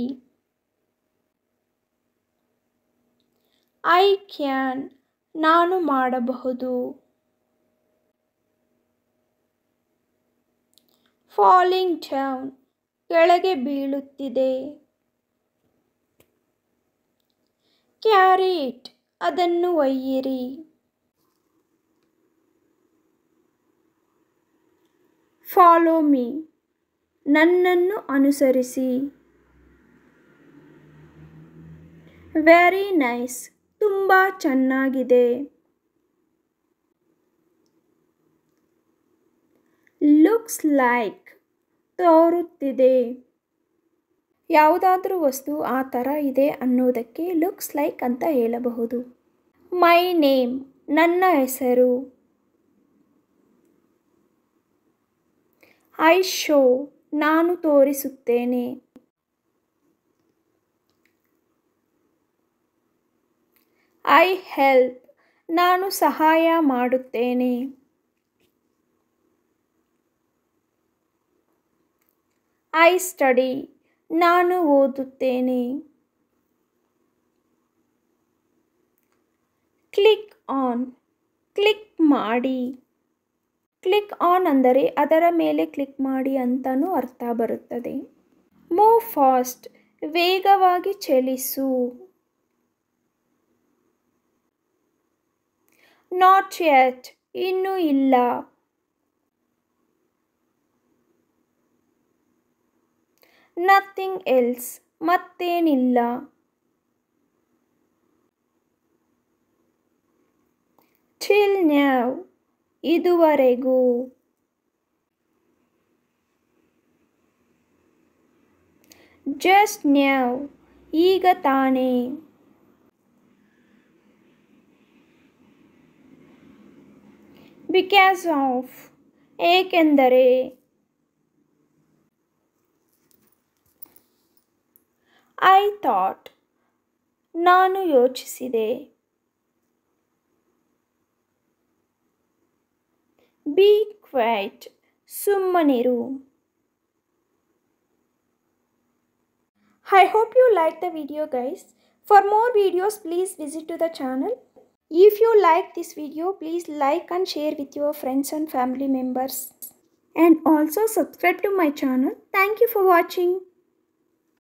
ಐ ಕ್ಯಾನ್ ನಾನು ಮಾಡಬಹುದು ಫಾಲಿಂಗ್ ಡೌನ್ ಕೆಳಗೆ ಬೀಳುತ್ತಿದೆ ಕ್ಯಾರಿಟ್ ಅದನ್ನು ಒಯ್ಯಿರಿ ಫಾಲೋ ಮೀ ನನ್ನನ್ನು ಅನುಸರಿಸಿ ವೆರಿ ನೈಸ್ ತುಂಬ ಚೆನ್ನಾಗಿದೆ ಲುಕ್ಸ್ ಲೈಕ್ ತೋರುತ್ತಿದೆ ಯಾವುದಾದರೂ ವಸ್ತು ಆ ಥರ ಇದೆ ಅನ್ನೋದಕ್ಕೆ ಲುಕ್ಸ್ ಲೈಕ್ ಅಂತ ಹೇಳಬಹುದು ಮೈ ನೇಮ್ ನನ್ನ ಹೆಸರು ಐ ಶೋ ನಾನು ತೋರಿಸುತ್ತೇನೆ ಐ ಹೆಲ್ಪ್ ನಾನು ಸಹಾಯ ಮಾಡುತ್ತೇನೆ ಐ ಸ್ಟಡಿ ನಾನು ಓದುತ್ತೇನೆ ಕ್ಲಿಕ್ ಆನ್ ಕ್ಲಿಕ್ ಮಾಡಿ ಕ್ಲಿಕ್ ಆನ್ ಅಂದರೆ ಅದರ ಮೇಲೆ ಕ್ಲಿಕ್ ಮಾಡಿ ಅಂತಲೂ ಅರ್ಥ ಬರುತ್ತದೆ ಮೂವ್ ಫಾಸ್ಟ್ ವೇಗವಾಗಿ ಚಲಿಸು ನಾಟ್ ಯಟ್ ಇನ್ನೂ ಇಲ್ಲ ನಥಿಂಗ್ ಎಲ್ಸ್ ಮತ್ತೇನಿಲ್ಲ ಚಿಲ್ ನ್ಯಾವ್ ಇದುವರೆಗೂ ಜಸ್ಟ್ ನ್ಯಾವ್ ಈಗ ತಾನೇ ಬಿಕಾಸ್ ಆಫ್ ಏಕೆಂದರೆ ಐ ಥಾಟ್ ನಾನು ಯೋಚಿಸಿದೆ ಬಿ ಕ್ವೈಟ್ ಸುಮ್ಮನಿರು I hope you like the video guys for more videos please visit to the channel If you like this video, please like and share with your friends and family members. And also subscribe to my channel. Thank you for watching.